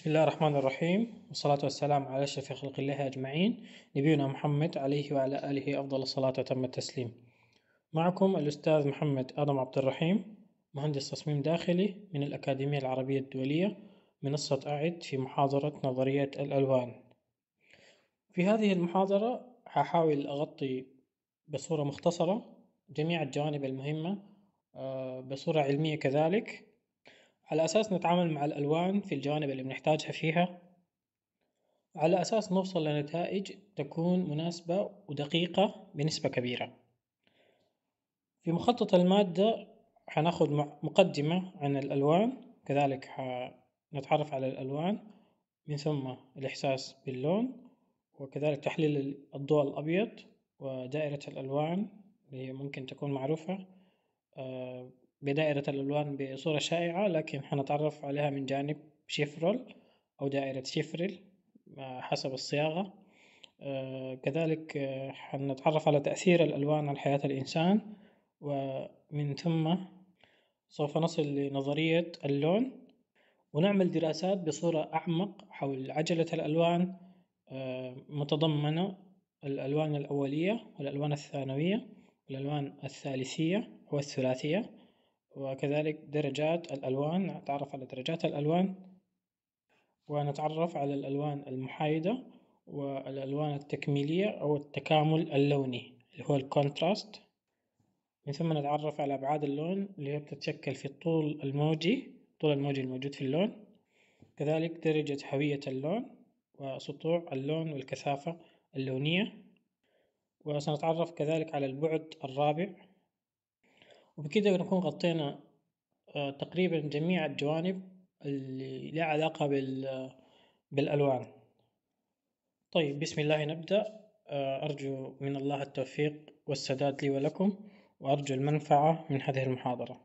بسم الله الرحمن الرحيم والصلاة والسلام على أشرف خلق الله أجمعين نبينا محمد عليه وعلى آله أفضل الصلاة وتم التسليم معكم الأستاذ محمد آدم عبد الرحيم مهندس تصميم داخلي من الأكاديمية العربية الدولية منصة أعد في محاضرة نظرية الألوان في هذه المحاضرة هحاول أغطي بصورة مختصرة جميع الجوانب المهمة آه، بصورة علمية كذلك على أساس نتعامل مع الألوان في الجوانب اللي بنحتاجها فيها على أساس نوصل لنتائج تكون مناسبة ودقيقة بنسبة كبيرة في مخطط المادة حناخد مقدمة عن الألوان كذلك نتعرف على الألوان من ثم الإحساس باللون وكذلك تحليل الضوء الأبيض ودائرة الألوان اللي ممكن تكون معروفة آه، بدائرة الألوان بصورة شائعة لكن حنتعرف عليها من جانب شيفرول أو دائرة شيفرل آه، حسب الصياغة آه، كذلك آه، حنتعرف على تأثير الألوان على حياة الإنسان ومن ثم سوف نصل لنظرية اللون ونعمل دراسات بصورة أعمق حول عجلة الألوان متضمنة الألوان الأولية والألوان الثانوية والألوان الثالثية والثلاثية وكذلك درجات الألوان نتعرف على درجات الألوان ونتعرف على الألوان المحايدة والألوان التكميلية أو التكامل اللوني اللي هو الكونتراست من ثم نتعرف على أبعاد اللون اللي هي بتتشكل في الطول الموجي الطول الموجي الموجود في اللون كذلك درجة هوية اللون وسطوع اللون والكثافة اللونية وسنتعرف كذلك على البعد الرابع وبكده نكون غطينا آه، تقريبا جميع الجوانب اللي لها علاقة بال بالألوان طيب بسم الله نبدأ آه، أرجو من الله التوفيق والسداد لي ولكم وأرجو المنفعة من هذه المحاضرة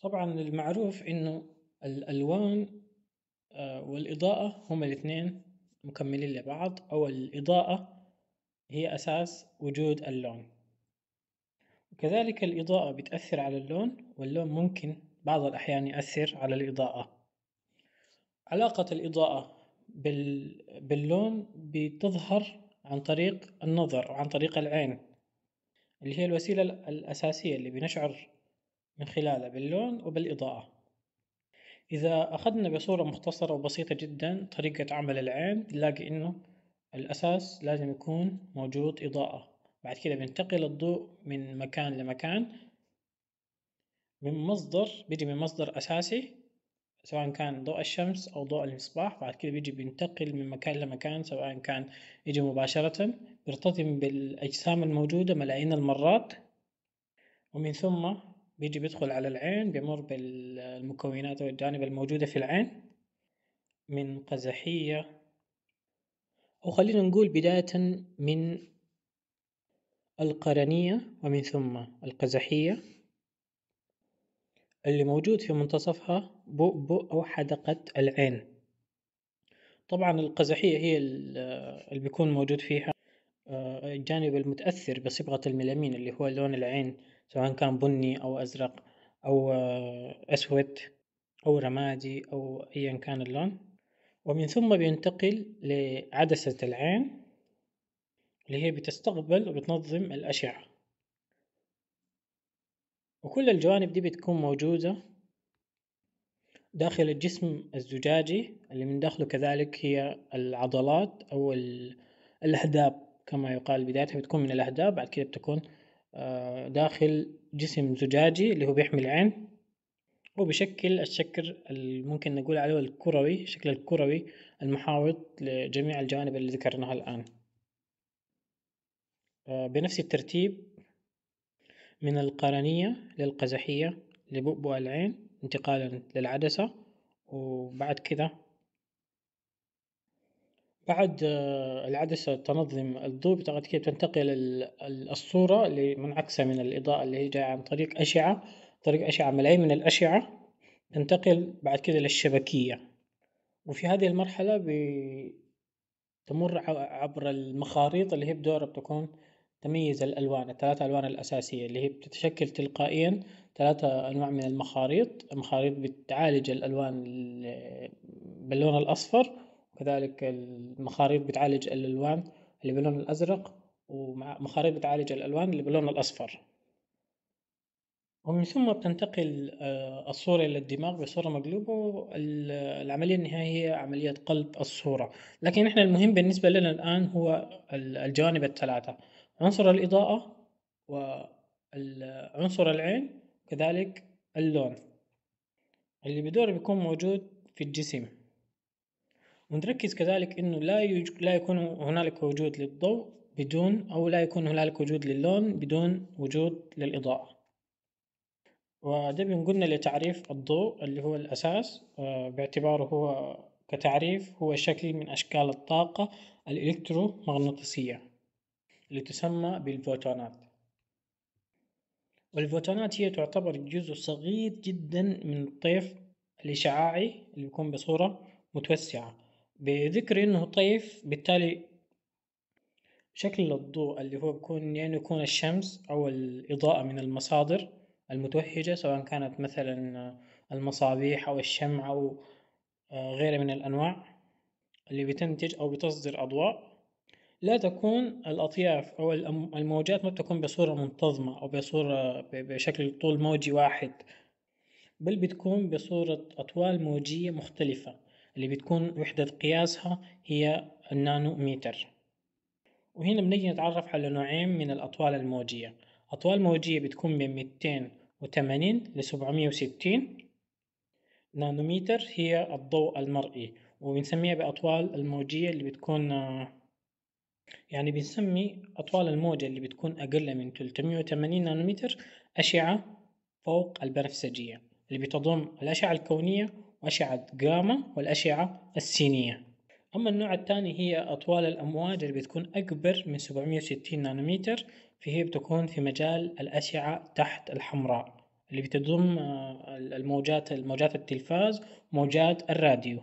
طبعا المعروف أنه الألوان آه، والإضاءة هما الاثنين مكملين لبعض أو الإضاءة هي أساس وجود اللون كذلك الإضاءة بتأثر على اللون واللون ممكن بعض الأحيان يأثر على الإضاءة علاقة الإضاءة بال... باللون بتظهر عن طريق النظر وعن طريق العين اللي هي الوسيلة الأساسية اللي بنشعر من خلالها باللون وبالإضاءة إذا أخذنا بصورة مختصرة وبسيطة جدا طريقة عمل العين نلاقي إنه الأساس لازم يكون موجود إضاءة بعد كده بينتقل الضوء من مكان لمكان من مصدر بيجي من مصدر أساسي سواء كان ضوء الشمس أو ضوء المصباح بعد كده بيجي بينتقل من مكان لمكان سواء كان يجي مباشرة بيرتطم بالأجسام الموجودة ملايين المرات ومن ثم بيجي بيدخل على العين بيمر بالمكونات والجانب الموجودة في العين من قزحية وخلينا نقول بداية من القرنية ومن ثم القزحية اللي موجود في منتصفها بؤبؤ أو حدقة العين طبعا القزحية هي اللي بيكون موجود فيها آه، الجانب المتأثر بصبغة الميلامين اللي هو لون العين سواء كان بني أو أزرق أو آه، أسود أو رمادي أو أيا كان اللون ومن ثم بينتقل لعدسة العين اللي هي بتستقبل وبتنظم الأشعة وكل الجوانب دي بتكون موجودة داخل الجسم الزجاجي اللي من داخله كذلك هي العضلات أو الأهداب كما يقال بدايتها بتكون من الأهداب بعد كده بتكون آه، داخل جسم زجاجي اللي هو بيحمي العين وبشكل الشكل ممكن نقول عليه الكروي الشكل الكروي المحاوط لجميع الجوانب اللي ذكرناها الآن آه، بنفس الترتيب من القرنية للقزحية لبؤبؤ العين انتقالا للعدسة وبعد كده بعد آه، العدسة تنظم الضوء بتاعت كده تنتقل الصورة لمنعكسة من الإضاءة اللي هي جاية عن طريق أشعة طريق أشعة ملايين من الأشعة تنتقل بعد كده للشبكية وفي هذه المرحلة تمر عبر المخاريط اللي هي بدورها بتكون تميز الألوان الثلاثة ألوان الأساسية اللي هي بتتشكل تلقائيا ثلاثة أنواع من المخاريط المخاريط بتعالج الألوان باللون الأصفر وكذلك المخاريط بتعالج الألوان اللي باللون الأزرق ومخاريط بتعالج الألوان اللي باللون الأصفر ومن ثم بتنتقل آه، الصورة إلى الدماغ بصورة مقلوبة والعملية النهائية هي عملية قلب الصورة لكن إحنا المهم بالنسبة لنا الآن هو الجوانب الثلاثة عنصر الإضاءة وعنصر العين كذلك اللون اللي بدور بيكون موجود في الجسم ونركز كذلك انه لا لا يكون هنالك وجود للضوء بدون او لا يكون هنالك وجود للون بدون وجود للاضاءه وده بنقولنا لتعريف الضوء اللي هو الاساس آه، باعتباره هو كتعريف هو شكل من اشكال الطاقه الالكترومغناطيسيه لتسمى بالفوتونات والفوتونات هي تعتبر جزء صغير جدا من الطيف الإشعاعي اللي بيكون بصورة متوسعة بذكر إنه طيف بالتالي شكل الضوء اللي هو بيكون يعني يكون الشمس أو الإضاءة من المصادر المتوهجة سواء كانت مثلا المصابيح أو الشمع أو آه، غيرها من الأنواع اللي بتنتج أو بتصدر أضواء لا تكون الأطياف أو الموجات ما بتكون بصورة منتظمة أو بصورة بشكل طول موجي واحد بل بتكون بصورة أطوال موجية مختلفة اللي بتكون وحدة قياسها هي النانو متر وهنا بنجي نتعرف على نوعين من الأطوال الموجية أطوال موجية بتكون بين 280 ل 760 نانوميتر هي الضوء المرئي وبنسميها بأطوال الموجية اللي بتكون آه، يعني بنسمي أطوال الموجة اللي بتكون أقل من 380 نانومتر أشعة فوق البنفسجية اللي بتضم الأشعة الكونية وأشعة جاما والأشعة السينية أما النوع الثاني هي أطوال الأمواج اللي بتكون أكبر من 760 نانومتر فهي بتكون في مجال الأشعة تحت الحمراء اللي بتضم آه، الموجات الموجات التلفاز وموجات الراديو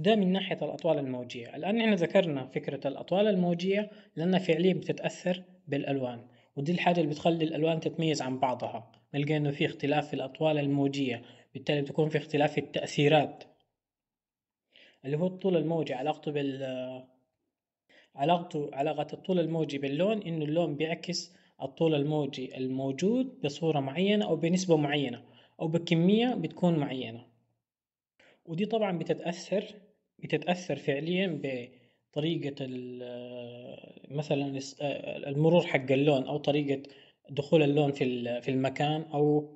ده من ناحية الأطوال الموجية الآن احنا ذكرنا فكرة الأطوال الموجية لأنها فعليا بتتأثر بالألوان ودي الحاجة اللي بتخلي الألوان تتميز عن بعضها نلقى إنه في اختلاف في الأطوال الموجية بالتالي بتكون في اختلاف في التأثيرات اللي هو الطول الموجي علاقته بال علاقته علاقة الطول الموجي باللون إنه اللون بيعكس الطول الموجي الموجود بصورة معينة أو بنسبة معينة أو بكمية بتكون معينة ودي طبعا بتتأثر بتتأثر فعليا بطريقة مثلا المرور حق اللون أو طريقة دخول اللون في في المكان أو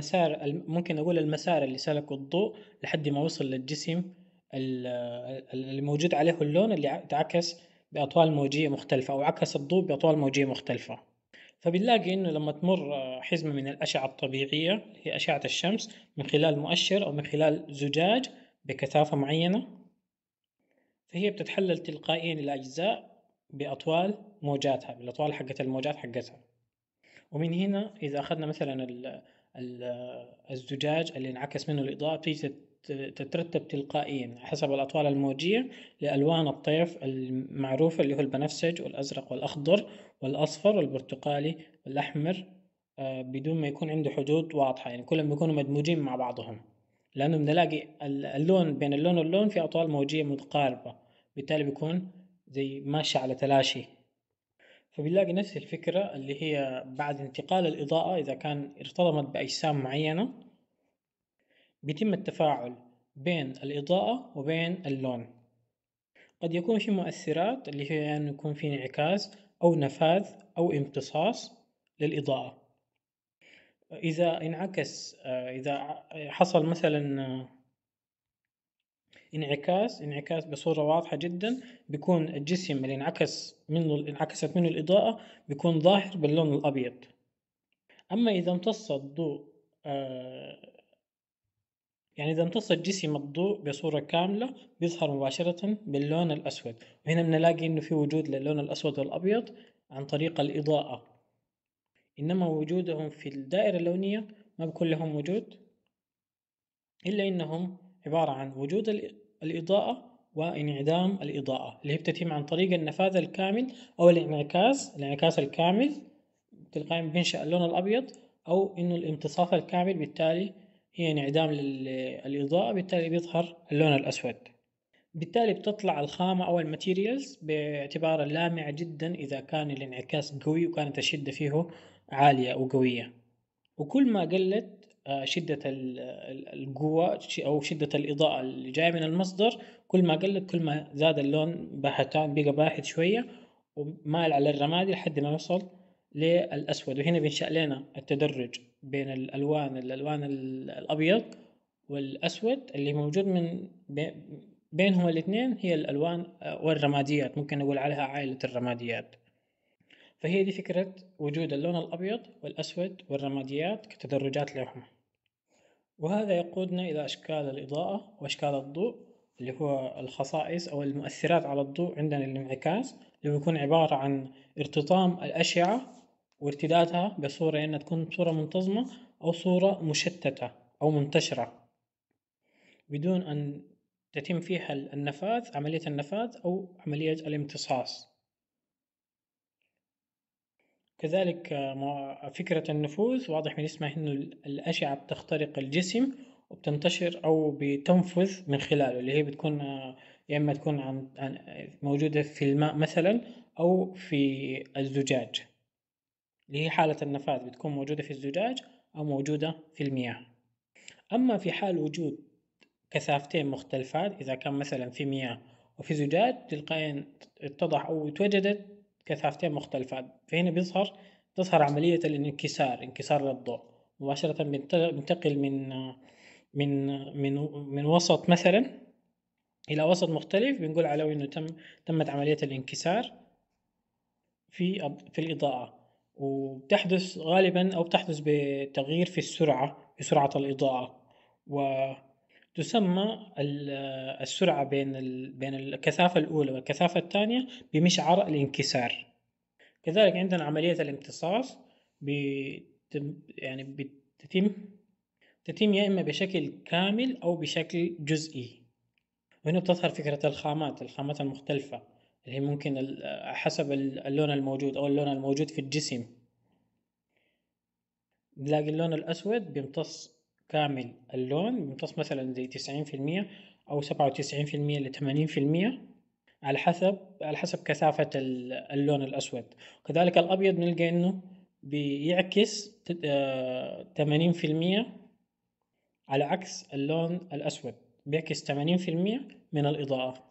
مسار ممكن أقول المسار اللي سلكه الضوء لحد ما وصل للجسم اللي موجود عليه اللون اللي تعكس بأطوال موجية مختلفة أو عكس الضوء بأطوال موجية مختلفة فبنلاقي إنه لما تمر حزمة من الأشعة الطبيعية هي أشعة الشمس من خلال مؤشر أو من خلال زجاج بكثافة معينة فهي بتتحلل تلقائيا الأجزاء بأطوال موجاتها بالأطوال حقة الموجات حقتها ومن هنا إذا أخذنا مثلا الزجاج اللي انعكس منه الإضاءة بتيجي تترتب تلقائيا حسب الأطوال الموجية لألوان الطيف المعروفة اللي هو البنفسج والأزرق والأخضر والأصفر والبرتقالي والأحمر آه، بدون ما يكون عنده حدود واضحة يعني كلهم بيكونوا مدموجين مع بعضهم لانه بنلاقي اللون بين اللون واللون في اطوال موجيه متقاربه بالتالي بيكون زي ماشي على تلاشي فبنلاقي نفس الفكرة اللي هي بعد انتقال الإضاءة إذا كان ارتطمت بأجسام معينة بيتم التفاعل بين الإضاءة وبين اللون قد يكون في مؤثرات اللي هي انه يعني يكون في انعكاس أو نفاذ أو امتصاص للإضاءة إذا انعكس آه، إذا حصل مثلا آه، انعكاس انعكاس بصورة واضحة جدا بيكون الجسم اللي انعكس منه انعكست منه الإضاءة بيكون ظاهر باللون الأبيض أما إذا امتص الضوء آه، يعني إذا امتص الجسم الضوء بصورة كاملة بيظهر مباشرة باللون الأسود وهنا بنلاقي إنه في وجود للون الأسود والأبيض عن طريق الإضاءة إنما وجودهم في الدائرة اللونية ما بكون لهم وجود إلا إنهم عبارة عن وجود الإضاءة وانعدام الإضاءة اللي هي بتتم عن طريق النفاذ الكامل أو الانعكاس الانعكاس الكامل تلقائيا بينشأ اللون الأبيض أو إنه الامتصاص الكامل بالتالي هي انعدام للإضاءة بالتالي بيظهر اللون الأسود بالتالي بتطلع الخامة أو الماتيريالز باعتبارها لامعة جدا إذا كان الانعكاس قوي وكانت الشدة فيه عالية وقوية وكل ما قلت آه، شدة القوة أو شدة الإضاءة اللي جاية من المصدر كل ما قلت كل ما زاد اللون باهتان بقى باحث شوية ومال على الرمادي لحد ما وصل للأسود وهنا بينشأ لنا التدرج بين الألوان الألوان الأبيض والأسود اللي موجود من بينهما الاثنين هي الألوان آه، والرماديات ممكن نقول عليها عائلة الرماديات فهي دي فكرة وجود اللون الأبيض والأسود والرماديات كتدرجات لوحة وهذا يقودنا إلى أشكال الإضاءة وأشكال الضوء اللي هو الخصائص أو المؤثرات على الضوء عندنا الانعكاس اللي بيكون عبارة عن ارتطام الأشعة وارتدادها بصورة إنها تكون صورة منتظمة أو صورة مشتتة أو منتشرة بدون أن تتم فيها النفاذ عملية النفاذ أو عملية الامتصاص كذلك فكرة النفوذ واضح من اسمها انه الأشعة بتخترق الجسم وبتنتشر أو بتنفذ من خلاله اللي هي بتكون يا إما تكون عن موجودة في الماء مثلا أو في الزجاج اللي هي حالة النفاذ بتكون موجودة في الزجاج أو موجودة في المياه أما في حال وجود كثافتين مختلفات إذا كان مثلا في مياه وفي زجاج تلقائيا اتضح أو توجدت كثافتين مختلفات فهنا بيظهر تظهر عملية الانكسار انكسار للضوء مباشرة بنتقل من من من من وسط مثلا إلى وسط مختلف بنقول عليه إنه تم تمت عملية الانكسار في في الإضاءة وبتحدث غالبا أو بتحدث بتغيير في السرعة في سرعة الإضاءة و تسمى السرعة بين بين الكثافة الأولى والكثافة الثانية بمشعر الانكسار كذلك عندنا عملية الامتصاص بتم يعني بتتم تتم يا إما بشكل كامل أو بشكل جزئي وهنا بتظهر فكرة الخامات الخامات المختلفة اللي هي ممكن حسب اللون الموجود أو اللون الموجود في الجسم بنلاقي اللون الأسود بيمتص كامل اللون يمتص مثلا زي تسعين في المية أو سبعة وتسعين في المية لثمانين في المية على حسب على حسب كثافة اللون الأسود كذلك الأبيض بنلقى إنه بيعكس آه، تمانين في المية على عكس اللون الأسود بيعكس تمانين في المية من الإضاءة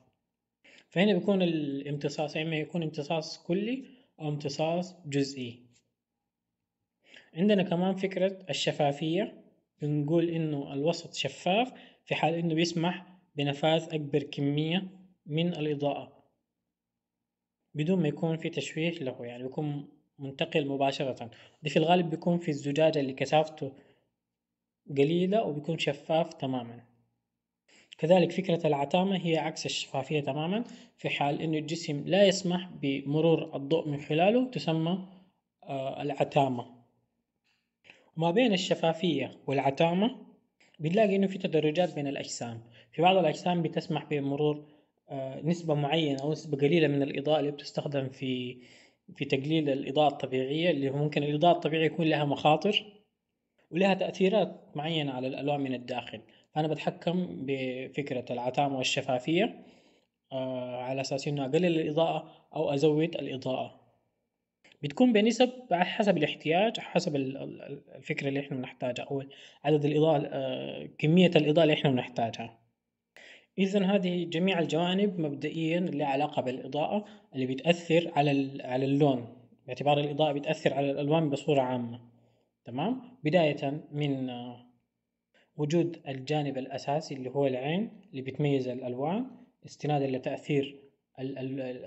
فهنا بيكون الامتصاص إما يكون امتصاص كلي أو امتصاص جزئي عندنا كمان فكرة الشفافية بنقول انه الوسط شفاف في حال انه بيسمح بنفاذ اكبر كمية من الاضاءة بدون ما يكون في تشويه له يعني بيكون منتقل مباشرة ده في الغالب بيكون في الزجاجة اللي كثافته قليلة وبيكون شفاف تماما كذلك فكرة العتامة هي عكس الشفافية تماما في حال أن الجسم لا يسمح بمرور الضوء من خلاله تسمى آه، العتامة ما بين الشفافية والعتامة بنلاقي إنه في تدرجات بين الأجسام في بعض الأجسام بتسمح بمرور آه، نسبة معينة أو نسبة قليلة من الإضاءة اللي بتستخدم في في تقليل الإضاءة الطبيعية اللي ممكن الإضاءة الطبيعية يكون لها مخاطر ولها تأثيرات معينة على الألوان من الداخل أنا بتحكم بفكرة العتامة والشفافية آه، على أساس إنه أقلل الإضاءة أو أزود الإضاءة بتكون بنسب حسب الاحتياج حسب الفكره اللي احنا بنحتاجها او عدد الاضاءه آه، كميه الاضاءه اللي احنا بنحتاجها اذا هذه جميع الجوانب مبدئيا لها علاقه بالاضاءه اللي بتاثر على على اللون باعتبار الاضاءه بتاثر على الالوان بصوره عامه تمام بدايه من آه، وجود الجانب الاساسي اللي هو العين اللي بتميز الالوان استنادا لتاثير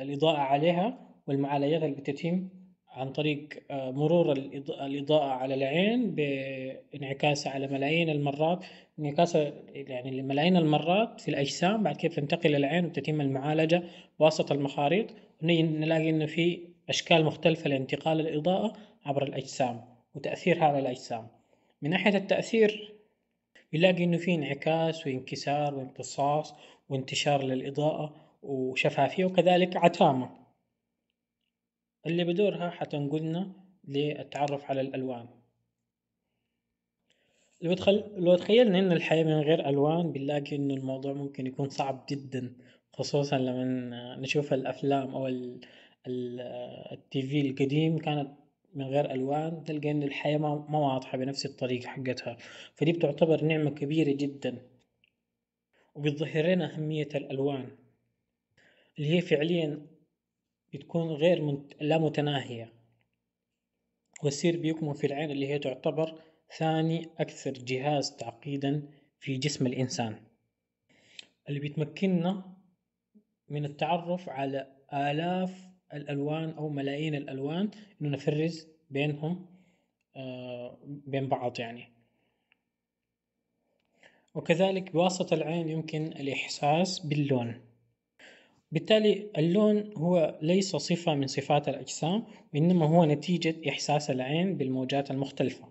الاضاءه عليها والمعالجات اللي بتتم عن طريق آه، مرور الإضاءة على العين بانعكاسها على ملايين المرات انعكاسها يعني لملايين المرات في الأجسام بعد كده تنتقل للعين وتتم المعالجة بواسطة المخاريط نلاقي إنه في أشكال مختلفة لانتقال الإضاءة عبر الأجسام وتأثيرها على الأجسام من ناحية التأثير يلاقي إنه في انعكاس وانكسار وامتصاص وانتشار للإضاءة وشفافية وكذلك عتامة اللي بدورها حتنقلنا للتعرف على الألوان لو, تخل... لو تخيلنا إن الحياة من غير ألوان بنلاقي إنه الموضوع ممكن يكون صعب جدا خصوصا لما نشوف الأفلام أو ال... ال... التيفي القديم كانت من غير ألوان تلقى إن الحياة ما... ما واضحة بنفس الطريقة حقتها فدي بتعتبر نعمة كبيرة جدا وبتظهر لنا أهمية الألوان اللي هي فعليا بتكون غير منت... لا متناهية والسير بيكمن في العين اللي هي تعتبر ثاني أكثر جهاز تعقيدا في جسم الإنسان اللي بتمكننا من التعرف على آلاف الألوان أو ملايين الألوان إنه نفرز بينهم آه بين بعض يعني وكذلك بواسطة العين يمكن الإحساس باللون بالتالي اللون هو ليس صفة من صفات الأجسام وإنما هو نتيجة إحساس العين بالموجات المختلفة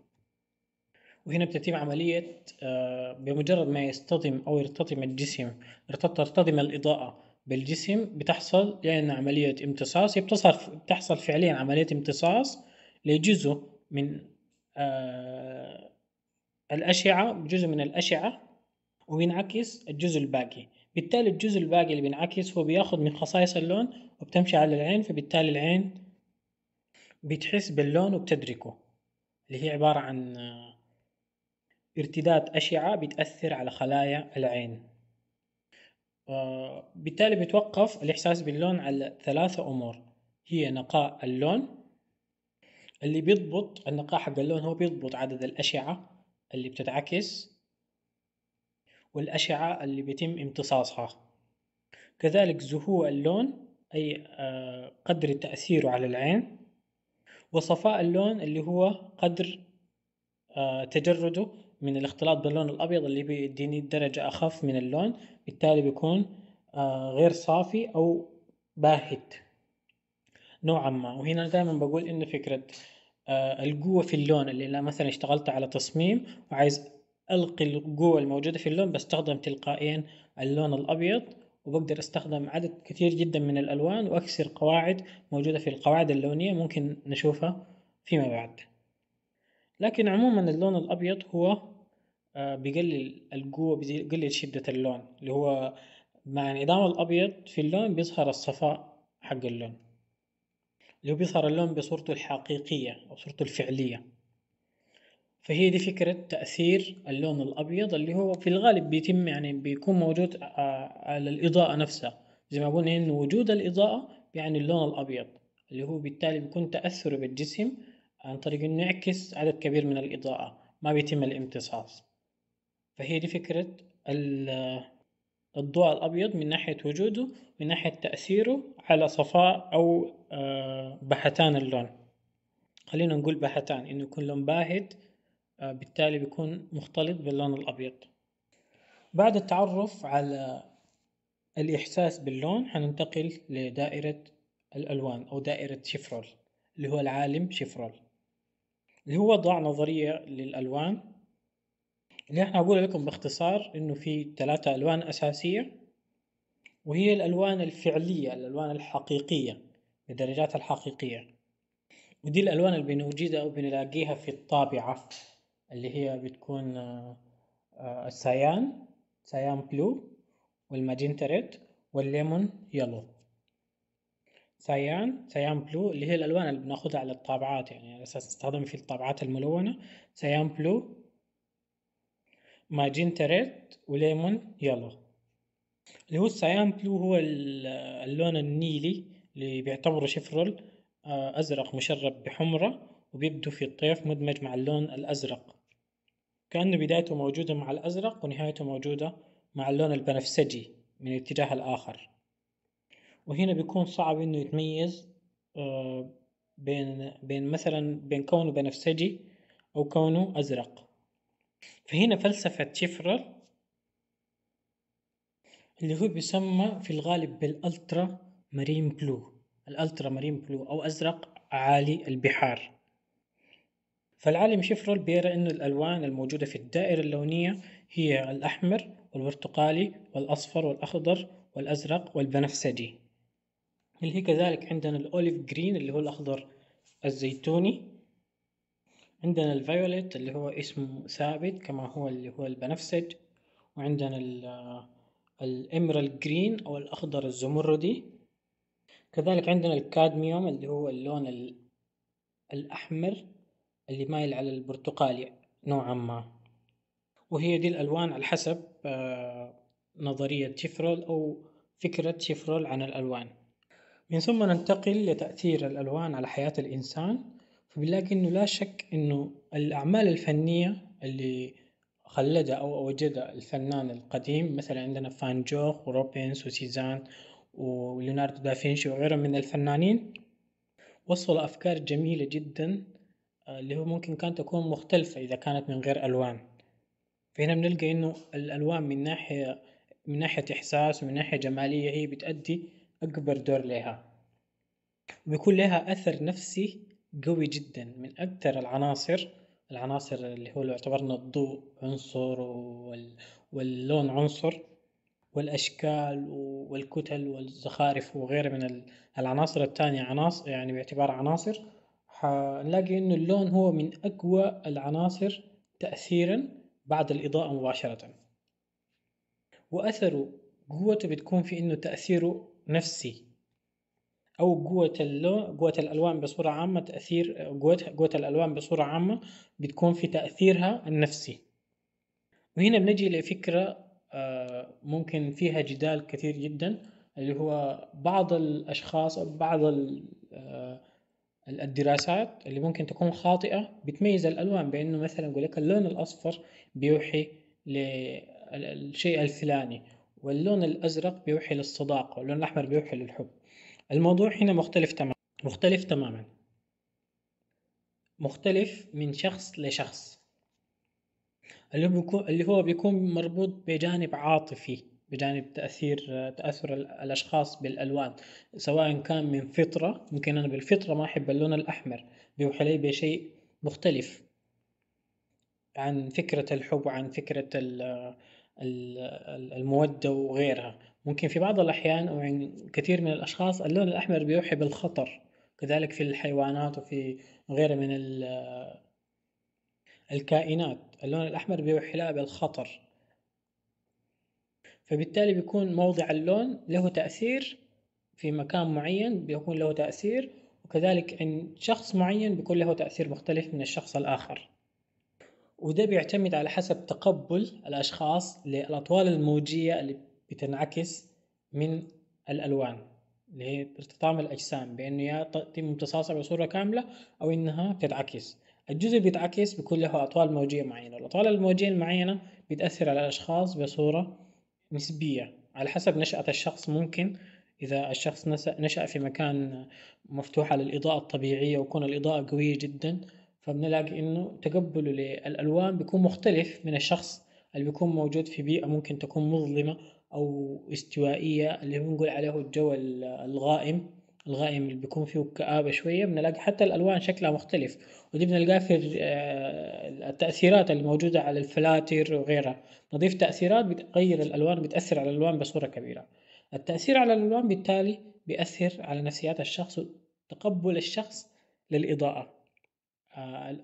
وهنا بتتم عملية آه، بمجرد ما يصطدم أو يرتطم الجسم ترتطم الإضاءة بالجسم بتحصل يعني عملية امتصاص يبتصر بتحصل فعليا عملية امتصاص لجزء من آه، الأشعة جزء من الأشعة وينعكس الجزء الباقي بالتالي الجزء الباقي اللي بينعكس هو بياخد من خصائص اللون وبتمشي على العين فبالتالي العين بتحس باللون وبتدركه اللي هي عبارة عن آه، ارتداد أشعة بتأثر على خلايا العين آه، بالتالي بتوقف الإحساس باللون على ثلاثة أمور هي نقاء اللون اللي بيضبط النقاء حق اللون هو بيضبط عدد الأشعة اللي بتتعكس والأشعة اللي بيتم امتصاصها كذلك زهو اللون أي آه، قدر تأثيره على العين وصفاء اللون اللي هو قدر آه، تجرده من الاختلاط باللون الأبيض اللي بيديني درجة أخف من اللون بالتالي بيكون آه، غير صافي أو باهت نوعا ما وهنا دائما بقول إنه فكرة القوة في اللون اللي مثلا اشتغلت على تصميم وعايز ألقي القوة الموجودة في اللون بستخدم تلقائيا اللون الأبيض وبقدر استخدم عدد كثير جدا من الألوان وأكسر قواعد موجودة في القواعد اللونية ممكن نشوفها فيما بعد لكن عموما اللون الأبيض هو آه، بيقلل القوة بيقلل شدة اللون اللي هو مع انعدام الأبيض في اللون بيظهر الصفاء حق اللون اللي هو بيظهر اللون بصورته الحقيقية أو صورته الفعلية فهي دي فكرة تأثير اللون الأبيض اللي هو في الغالب بيتم يعني بيكون موجود آه، على الإضاءة نفسها زي ما قلنا إن وجود الإضاءة يعني اللون الأبيض اللي هو بالتالي بيكون تأثره بالجسم عن طريق إنه يعكس عدد كبير من الإضاءة ما بيتم الامتصاص فهي دي فكرة آه، الضوء الأبيض من ناحية وجوده من ناحية تأثيره على صفاء أو آه، بحتان اللون خلينا نقول بحتان إنه يكون لون باهت آه، بالتالي بيكون مختلط باللون الأبيض بعد التعرف على الإحساس باللون هننتقل لدائرة الألوان أو دائرة شفرول اللي هو العالم شفرول اللي هو وضع نظرية للألوان اللي احنا أقول لكم باختصار إنه في ثلاثة ألوان أساسية وهي الألوان الفعلية الألوان الحقيقية بدرجاتها الحقيقية ودي الألوان اللي بنوجدها وبنلاقيها في الطابعة اللي هي بتكون آه، آه، السيان سيان بلو والماجنتا ريد والليمون يلو سيان سيان بلو اللي هي الالوان اللي بناخدها على الطابعات يعني على اساس نستخدم في الطابعات الملونه سيان بلو ماجنتا ريد وليمون يلو اللي هو السيان بلو هو اللون النيلي اللي بيعتبره شفرل آه، ازرق مشرب بحمره وبيبدو في الطيف مدمج مع اللون الازرق كأنه بدايته موجودة مع الأزرق ونهايته موجودة مع اللون البنفسجي من الاتجاه الآخر وهنا بيكون صعب إنه يتميز آه، بين بين مثلا بين كونه بنفسجي أو كونه أزرق فهنا فلسفة شفرر اللي هو بيسمى في الغالب بالالترا مارين بلو الالترا مارين بلو او ازرق عالي البحار فالعالم شفرل بيرى أن الألوان الموجودة في الدائرة اللونية هي الأحمر والبرتقالي والأصفر والأخضر والأزرق والبنفسجي اللي هي كذلك عندنا الأوليف جرين اللي هو الأخضر الزيتوني عندنا الفيوليت اللي هو اسمه ثابت كما هو اللي هو البنفسج وعندنا الإمرال جرين أو الأخضر الزمردي كذلك عندنا الكادميوم اللي هو اللون الأحمر اللي مايل على البرتقالي نوعا ما وهي دي الألوان على حسب آه، نظرية شيفرول أو فكرة شيفرول عن الألوان من ثم ننتقل لتأثير الألوان على حياة الإنسان فبنلاقي إنه لا شك إنه الأعمال الفنية اللي خلدها أو أوجدها الفنان القديم مثلا عندنا فان جوخ وروبنس وسيزان وليوناردو دافنشي وغيرهم من الفنانين وصلوا أفكار جميلة جدا اللي هو ممكن كانت تكون مختلفة إذا كانت من غير ألوان فهنا بنلقى إنه الألوان من ناحية من ناحية إحساس ومن ناحية جمالية هي بتأدي أكبر دور لها بيكون لها أثر نفسي قوي جدا من أكثر العناصر العناصر اللي هو لو اعتبرنا الضوء عنصر وال... واللون عنصر والأشكال والكتل والزخارف وغيرها من العناصر التانية عناصر يعني باعتبار عناصر هنلاقي انه اللون هو من اقوى العناصر تأثيرا بعد الاضاءة مباشرة واثره قوته بتكون في انه تأثيره نفسي او قوة اللون قوة الالوان بصورة عامة تأثير قوة قوة الالوان بصورة عامة بتكون في تأثيرها النفسي وهنا بنجي لفكرة آه، ممكن فيها جدال كثير جدا اللي هو بعض الاشخاص او بعض آه، الدراسات اللي ممكن تكون خاطئة بتميز الألوان بأنه مثلا يقول لك اللون الأصفر بيوحي للشيء الفلاني واللون الأزرق بيوحي للصداقة واللون الأحمر بيوحي للحب الموضوع هنا مختلف تماما مختلف تماما مختلف من شخص لشخص اللي هو بيكون مربوط بجانب عاطفي بجانب تاثير تاثر الاشخاص بالالوان سواء كان من فطره ممكن انا بالفطره ما احب اللون الاحمر بيوحي لي بشيء مختلف عن فكره الحب وعن فكره الموده وغيرها ممكن في بعض الاحيان او عند كثير من الاشخاص اللون الاحمر بيوحي بالخطر كذلك في الحيوانات وفي غيرها من الكائنات اللون الاحمر بيوحي لها بالخطر فبالتالي بيكون موضع اللون له تأثير في مكان معين بيكون له تأثير وكذلك عند شخص معين بيكون له تأثير مختلف من الشخص الآخر وده بيعتمد على حسب تقبل الأشخاص للأطوال الموجية اللي بتنعكس من الألوان اللي هي ارتطام الأجسام بأنه يا امتصاصها بصورة كاملة أو إنها تتعكس الجزء بيتعكس بيكون له أطوال موجية معينة الأطوال الموجية المعينة بتأثر على الأشخاص بصورة نسبية على حسب نشأة الشخص ممكن إذا الشخص نشأ في مكان مفتوح على الإضاءة الطبيعية وكون الإضاءة قوية جدا فبنلاقي إنه تقبله للألوان بيكون مختلف من الشخص اللي بيكون موجود في بيئة ممكن تكون مظلمة أو استوائية اللي بنقول عليه الجو الغائم الغائم اللي بيكون فيه كآبة شوية بنلاقي حتى الألوان شكلها مختلف ودي بنلقاها في آه، التأثيرات اللي موجودة على الفلاتر وغيرها نضيف تأثيرات بتغير الألوان بتأثر على الألوان بصورة كبيرة التأثير على الألوان بالتالي بيأثر على نفسيات الشخص وتقبل الشخص للإضاءة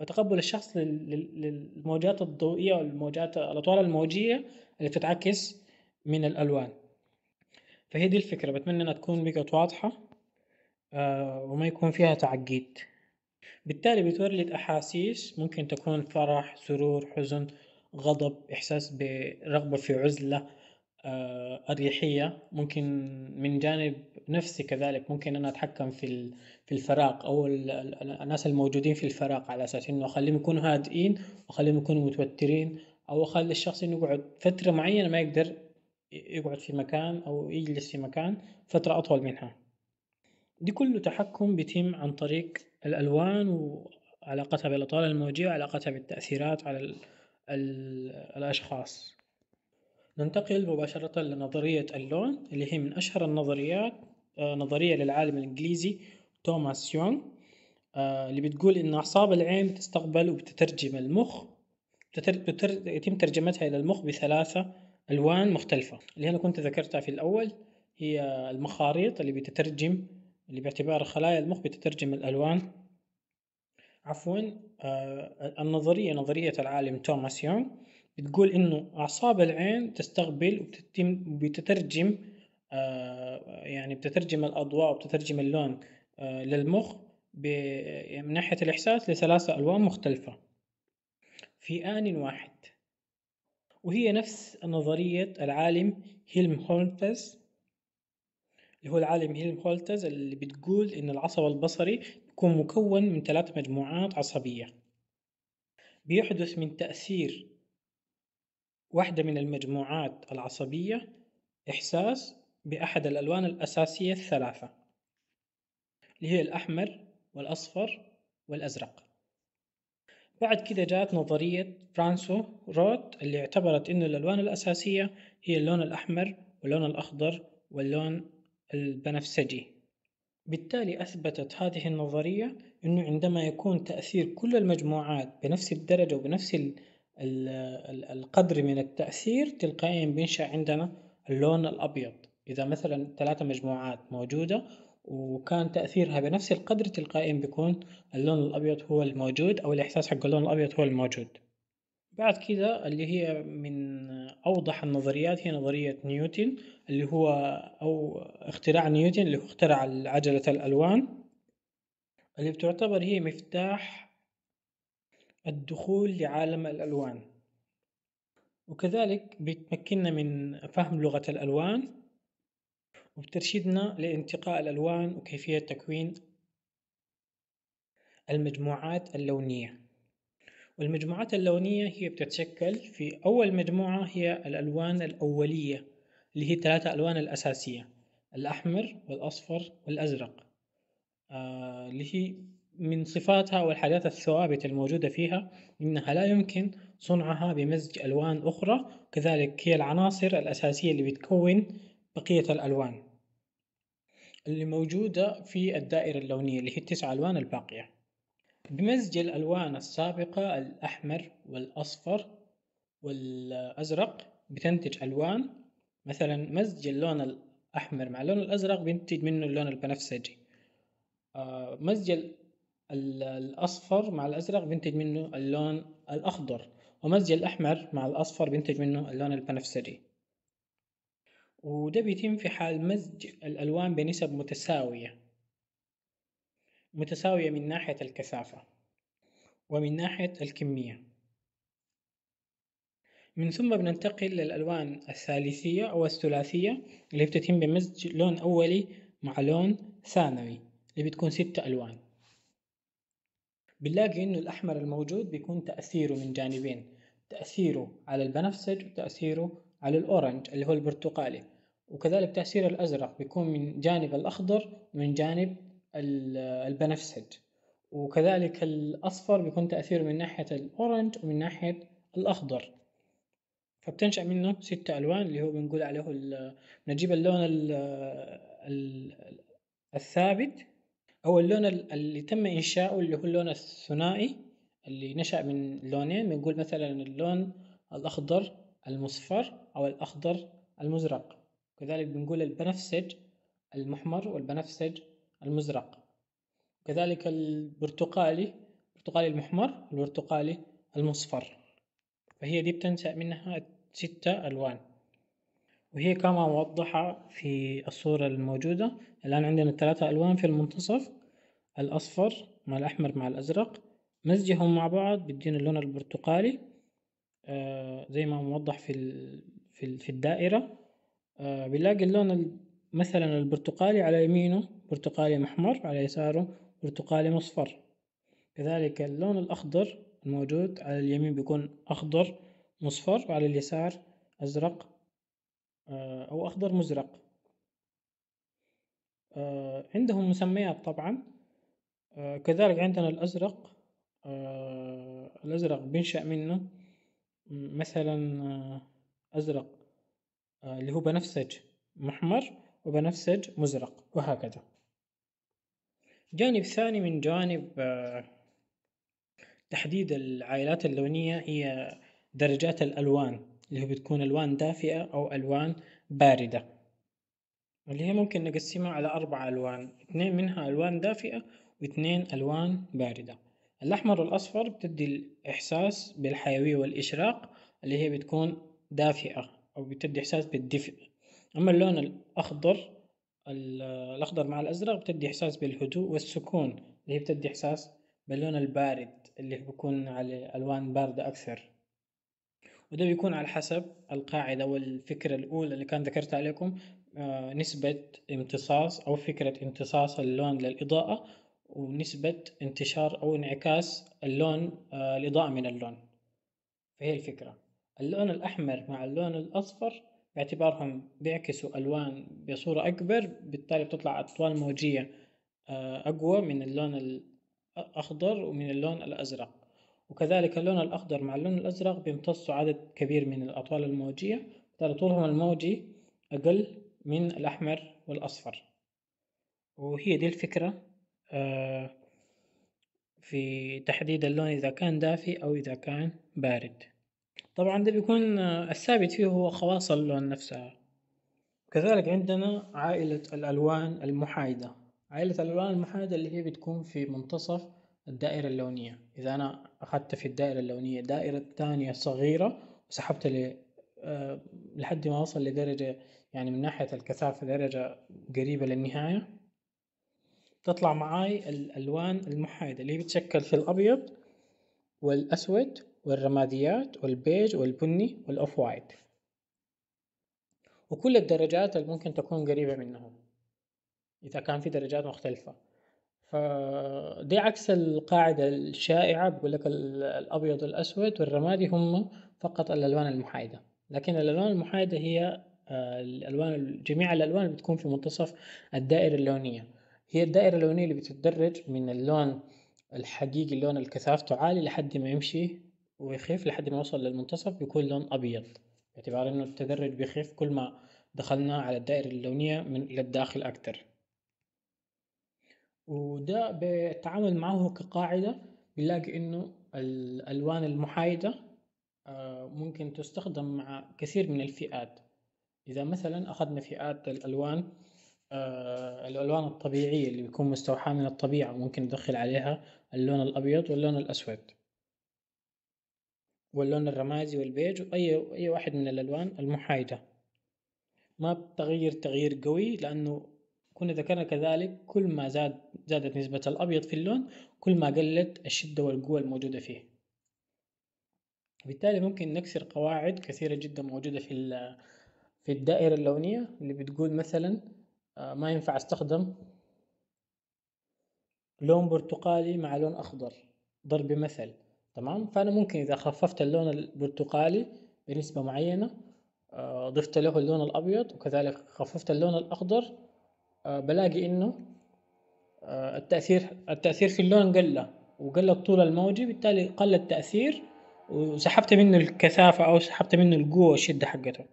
وتقبل آه، الشخص للموجات الضوئية والموجات الأطوال الموجية اللي بتتعكس من الألوان فهي دي الفكرة بتمنى أنها تكون بقت واضحة آه، وما يكون فيها تعقيد بالتالي بتولد أحاسيس ممكن تكون فرح سرور حزن غضب إحساس برغبة في عزلة آه، أريحية ممكن من جانب نفسي كذلك ممكن أنا أتحكم في في أو الناس الموجودين في الفراق على أساس إنه أخليهم يكونوا هادئين وأخليهم يكونوا متوترين أو أخلي الشخص إنه يقعد فترة معينة ما يقدر يقعد في مكان أو يجلس في مكان فترة أطول منها دي كله تحكم بيتم عن طريق الألوان وعلاقتها بالأطالة الموجية وعلاقتها بالتأثيرات على ال الـ الأشخاص ننتقل مباشرة لنظرية اللون اللي هي من أشهر النظريات آه، نظرية للعالم الإنجليزي توماس يونغ آه، اللي بتقول إن أعصاب العين بتستقبل وبتترجم المخ يتم ترجمتها إلى المخ بثلاثة ألوان مختلفة اللي أنا كنت ذكرتها في الأول هي المخاريط اللي بتترجم اللي باعتبار خلايا المخ بتترجم الألوان عفوا آه، النظرية نظرية العالم توماس يونغ بتقول إنه أعصاب العين تستقبل وبتتم بتترجم آه، يعني بتترجم الأضواء وبتترجم اللون آه، للمخ من ناحية الإحساس لثلاثة ألوان مختلفة في آن واحد وهي نفس نظرية العالم هيلم هولمز اللي هو العالم هيلم هولتز اللي بتقول إن العصب البصري بيكون مكون من ثلاث مجموعات عصبية بيحدث من تأثير واحدة من المجموعات العصبية إحساس بأحد الألوان الأساسية الثلاثة اللي هي الأحمر والأصفر والأزرق بعد كده جاءت نظرية فرانسو روت اللي اعتبرت أن الألوان الأساسية هي اللون الأحمر واللون الأخضر واللون البنفسجي بالتالي أثبتت هذه النظرية أنه عندما يكون تأثير كل المجموعات بنفس الدرجة وبنفس القدر من التأثير تلقائيا بينشأ عندنا اللون الأبيض إذا مثلا ثلاثة مجموعات موجودة وكان تأثيرها بنفس القدر تلقائيا بيكون اللون الأبيض هو الموجود أو الإحساس حق اللون الأبيض هو الموجود بعد كده اللي هي من أوضح النظريات هي نظرية نيوتن اللي هو أو اختراع نيوتن اللي هو اخترع عجلة الألوان اللي بتعتبر هي مفتاح الدخول لعالم الألوان وكذلك بتمكننا من فهم لغة الألوان وبترشدنا لانتقاء الألوان وكيفية تكوين المجموعات اللونية والمجموعات اللونية هي بتتشكل في أول مجموعة هي الألوان الأولية اللي هي ثلاثة ألوان الأساسية الأحمر والأصفر والأزرق آه اللي هي من صفاتها والحاجات الثوابت الموجودة فيها إنها لا يمكن صنعها بمزج ألوان أخرى كذلك هي العناصر الأساسية اللي بتكون بقية الألوان اللي موجودة في الدائرة اللونية اللي هي التسع ألوان الباقية بمزج الألوان السابقة الأحمر والأصفر والأزرق بتنتج ألوان مثلا مزج اللون الأحمر مع اللون الأزرق بينتج منه اللون البنفسجي آه، مزج الأصفر مع الأزرق بينتج منه اللون الأخضر ومزج الأحمر مع الأصفر بينتج منه اللون البنفسجي وده بيتم في حال مزج الألوان بنسب متساوية متساوية من ناحية الكثافة ومن ناحية الكمية من ثم بننتقل للألوان الثالثية أو الثلاثية اللي بتتم بمزج لون أولي مع لون ثانوي اللي بتكون ستة ألوان بنلاقي إنه الأحمر الموجود بيكون تأثيره من جانبين تأثيره على البنفسج وتأثيره على الأورنج اللي هو البرتقالي وكذلك تأثير الأزرق بيكون من جانب الأخضر ومن جانب البنفسج وكذلك الأصفر بيكون تأثيره من ناحية الأورنج ومن ناحية الأخضر فبتنشأ منه ستة ألوان اللي هو بنقول عليه بنجيب اللون الـ الـ الثابت أو اللون اللي تم إنشاؤه اللي هو اللون الثنائي اللي نشأ من لونين بنقول مثلا اللون الأخضر المصفر أو الأخضر المزرق كذلك بنقول البنفسج المحمر والبنفسج المزرق وكذلك البرتقالي البرتقالي المحمر والبرتقالي المصفر فهي دي بتنشأ منها ستة ألوان وهي كما وضح في الصورة الموجودة الآن عندنا ثلاثة ألوان في المنتصف الأصفر مع الأحمر مع الأزرق مزجهم مع بعض بدينا اللون البرتقالي آه زي ما موضح في في, في الدائرة آه بنلاقي اللون مثلا البرتقالي على يمينه برتقالي محمر على يساره برتقالي مصفر كذلك اللون الأخضر الموجود على اليمين بيكون أخضر مصفر وعلى اليسار أزرق آه، أو أخضر مزرق آه، عندهم مسميات طبعا آه، كذلك عندنا الأزرق الأزرق بينشأ منه مثلا أزرق اللي هو بنفسج محمر وبنفسج مزرق وهكذا جانب ثاني من جوانب آه، تحديد العائلات اللونية هي درجات الألوان اللي هي بتكون ألوان دافئة أو ألوان باردة اللي هي ممكن نقسمها على أربع ألوان اثنين منها ألوان دافئة واثنين ألوان باردة الأحمر والأصفر بتدي الإحساس بالحيوية والإشراق اللي هي بتكون دافئة أو بتدي إحساس بالدفء أما اللون الأخضر الأخضر مع الأزرق بتدي إحساس بالهدوء والسكون اللي هي بتدي إحساس باللون البارد اللي بيكون عليه ألوان باردة أكثر وده بيكون على حسب القاعدة والفكرة الأولى اللي كان ذكرتها عليكم آه، نسبة امتصاص أو فكرة امتصاص اللون للإضاءة ونسبة انتشار أو انعكاس اللون آه، الإضاءة من اللون فهي الفكرة اللون الأحمر مع اللون الأصفر باعتبارهم بيعكسوا ألوان بصورة أكبر بالتالي بتطلع أطوال موجية آه، أقوى من اللون الأخضر ومن اللون الأزرق وكذلك اللون الأخضر مع اللون الأزرق بيمتصوا عدد كبير من الأطوال الموجية بالتالي طولهم الموجي أقل من الأحمر والأصفر وهي دي الفكرة آه، في تحديد اللون إذا كان دافي أو إذا كان بارد طبعا ده بيكون آه، الثابت فيه هو خواص اللون نفسها كذلك عندنا عائلة الألوان المحايدة عائلة الألوان المحايدة اللي هي بتكون في منتصف الدائرة اللونية إذا أنا أخذت في الدائرة اللونية دائرة ثانية صغيرة وسحبت لي آه، لحد ما أوصل لدرجة يعني من ناحية الكثافة درجة قريبة للنهاية تطلع معاي الألوان المحايدة اللي هي بتشكل في الأبيض والأسود والرماديات والبيج والبني والأوف وايت وكل الدرجات اللي ممكن تكون قريبة منهم إذا كان في درجات مختلفة فدي عكس القاعدة الشائعة بقول لك الأبيض والأسود والرمادي هم فقط الألوان المحايدة لكن الألوان المحايدة هي آه، الألوان جميع الألوان اللي بتكون في منتصف الدائرة اللونية هي الدائرة اللونية اللي بتتدرج من اللون الحقيقي اللون اللي كثافته عالي لحد ما يمشي ويخف لحد ما يوصل للمنتصف بيكون لون أبيض باعتبار إنه التدرج بيخف كل ما دخلنا على الدائرة اللونية من للداخل أكتر وده بالتعامل معه كقاعدة بنلاقي إنه الألوان المحايدة آه، ممكن تستخدم مع كثير من الفئات إذا مثلا أخذنا فئات الألوان آه، الألوان الطبيعية اللي بيكون مستوحاة من الطبيعة ممكن ندخل عليها اللون الأبيض واللون الأسود واللون الرمادي والبيج وأي أي واحد من الألوان المحايدة ما بتغير تغيير قوي لأنه كنا ذكرنا كذلك كل ما زاد زادت نسبة الأبيض في اللون كل ما قلت الشدة والقوة الموجودة فيه بالتالي ممكن نكسر قواعد كثيرة جدا موجودة في في الدائرة اللونية اللي بتقول مثلا آه، ما ينفع استخدم لون برتقالي مع لون أخضر ضرب مثل تمام فأنا ممكن إذا خففت اللون البرتقالي بنسبة معينة آه، ضفت له اللون الأبيض وكذلك خففت اللون الأخضر آه، بلاقي إنه آه، التأثير التأثير في اللون قل وقل الطول الموجي بالتالي قل التأثير وسحبت منه الكثافة أو سحبت منه القوة والشدة حقته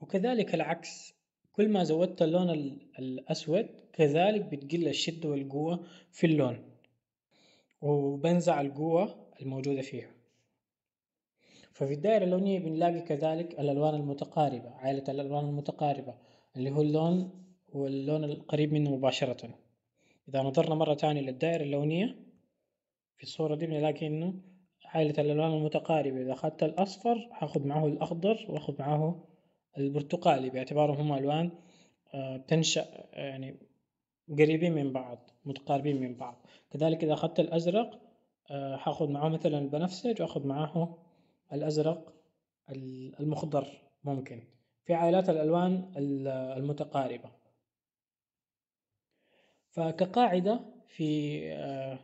وكذلك العكس كل ما زودت اللون الأسود كذلك بتقل الشدة والقوة في اللون وبنزع القوة الموجودة فيها ففي الدائرة اللونية بنلاقي كذلك الألوان المتقاربة عائلة الألوان المتقاربة اللي هو اللون واللون القريب منه مباشرة إذا نظرنا مرة تانية للدائرة اللونية في الصورة دي بنلاقي إنه عائلة الألوان المتقاربة إذا أخذت الأصفر هاخد معه الأخضر وأخذ معه البرتقالي باعتبارهم هم ألوان آه، بتنشأ آه، يعني قريبين من بعض متقاربين من بعض كذلك إذا أخذت الأزرق هاخد آه، معاه مثلا البنفسج واخد معاه الازرق المخضر ممكن في عائلات الالوان المتقاربه فكقاعده في آه،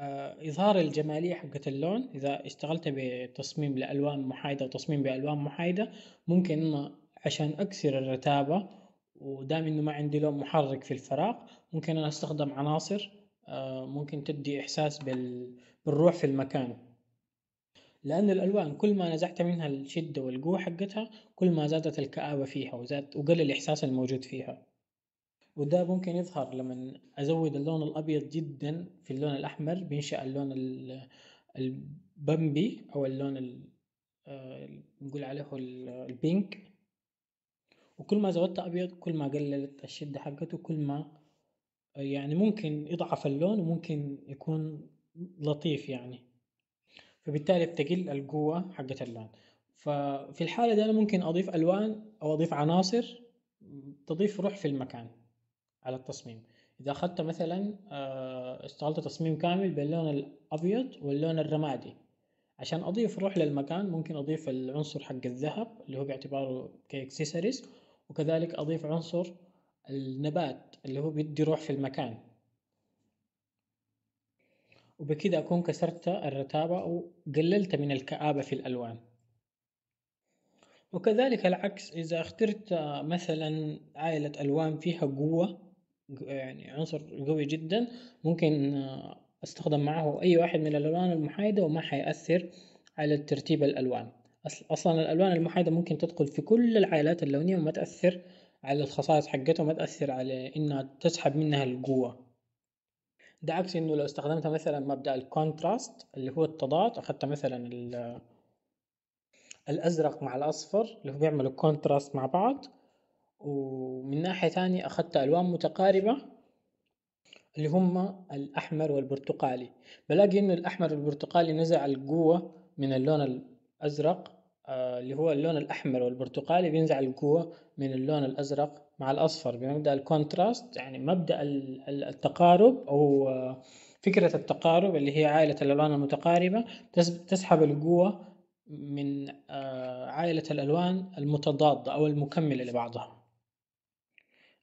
آه، إظهار الجمالية حقة اللون إذا اشتغلت بتصميم لألوان محايدة وتصميم بألوان محايدة ممكن إنه عشان أكسر الرتابة ودام إنه ما عندي لون محرك في الفراغ ممكن أنا أستخدم عناصر آه، ممكن تدي إحساس بالروح في المكان لأن الألوان كل ما نزعت منها الشدة والقوة حقتها كل ما زادت الكآبة فيها وزاد وقل الإحساس الموجود فيها وده ممكن يظهر لما أزود اللون الأبيض جدا في اللون الأحمر بينشأ اللون البمبي أو اللون آه، نقول عليه البينك وكل ما زودت أبيض كل ما قللت الشدة حقته كل ما يعني ممكن يضعف اللون وممكن يكون لطيف يعني فبالتالي بتقل القوة حقة اللون ففي الحالة دي أنا ممكن أضيف ألوان أو أضيف عناصر تضيف روح في المكان على التصميم إذا أخذت مثلا آه، اشتغلت تصميم كامل باللون الأبيض واللون الرمادي عشان أضيف روح للمكان ممكن أضيف العنصر حق الذهب اللي هو باعتباره كإكسسوارز وكذلك أضيف عنصر النبات اللي هو بيدي روح في المكان وبكده أكون كسرت الرتابة وقللت من الكآبة في الألوان وكذلك العكس إذا اخترت مثلا عائلة ألوان فيها قوة يعني عنصر قوي جدا ممكن استخدم معه أي واحد من الألوان المحايدة وما حيأثر على ترتيب الألوان أصلا الألوان المحايدة ممكن تدخل في كل العائلات اللونية وما تأثر على الخصائص حقتها وما تأثر على إنها تسحب منها القوة ده عكس إنه لو استخدمت مثلا مبدأ الكونتراست اللي هو التضاد أخدت مثلا الأزرق مع الأصفر اللي هو بيعملوا كونتراست مع بعض ومن ناحية تانية أخدت ألوان متقاربة اللي هما الأحمر والبرتقالي بلاقي إنه الأحمر والبرتقالي نزع القوة من اللون الأزرق آه، اللي هو اللون الأحمر والبرتقالي بينزع القوة من اللون الأزرق مع الأصفر بمبدأ الكونتراست يعني مبدأ التقارب أو آه، فكرة التقارب اللي هي عائلة الألوان المتقاربة تسحب القوة من آه، عائلة الألوان المتضادة أو المكملة لبعضها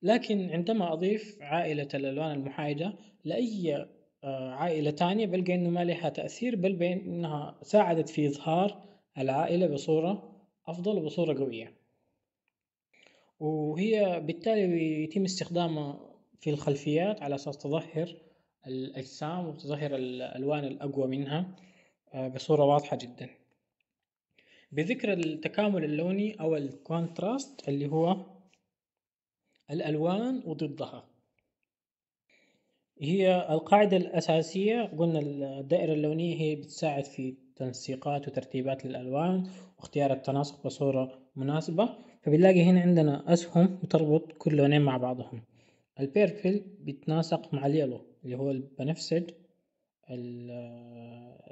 لكن عندما أضيف عائلة الألوان المحايدة لأي عائلة تانية بلقى إنه ما لها تأثير بل بأنها ساعدت في إظهار العائلة بصورة أفضل وبصورة قوية وهي بالتالي بيتم استخدامها في الخلفيات على أساس تظهر الأجسام وتظهر الألوان الأقوى منها آه، بصورة واضحة جدا بذكر التكامل اللوني أو الكونتراست اللي هو الألوان وضدها هي القاعدة الأساسية قلنا الدائرة اللونية هي بتساعد في تنسيقات وترتيبات للألوان واختيار التناسق بصورة مناسبة فبنلاقي هنا عندنا أسهم بتربط كل لونين مع بعضهم البيربل بيتناسق مع اليلو اللي هو البنفسج آه،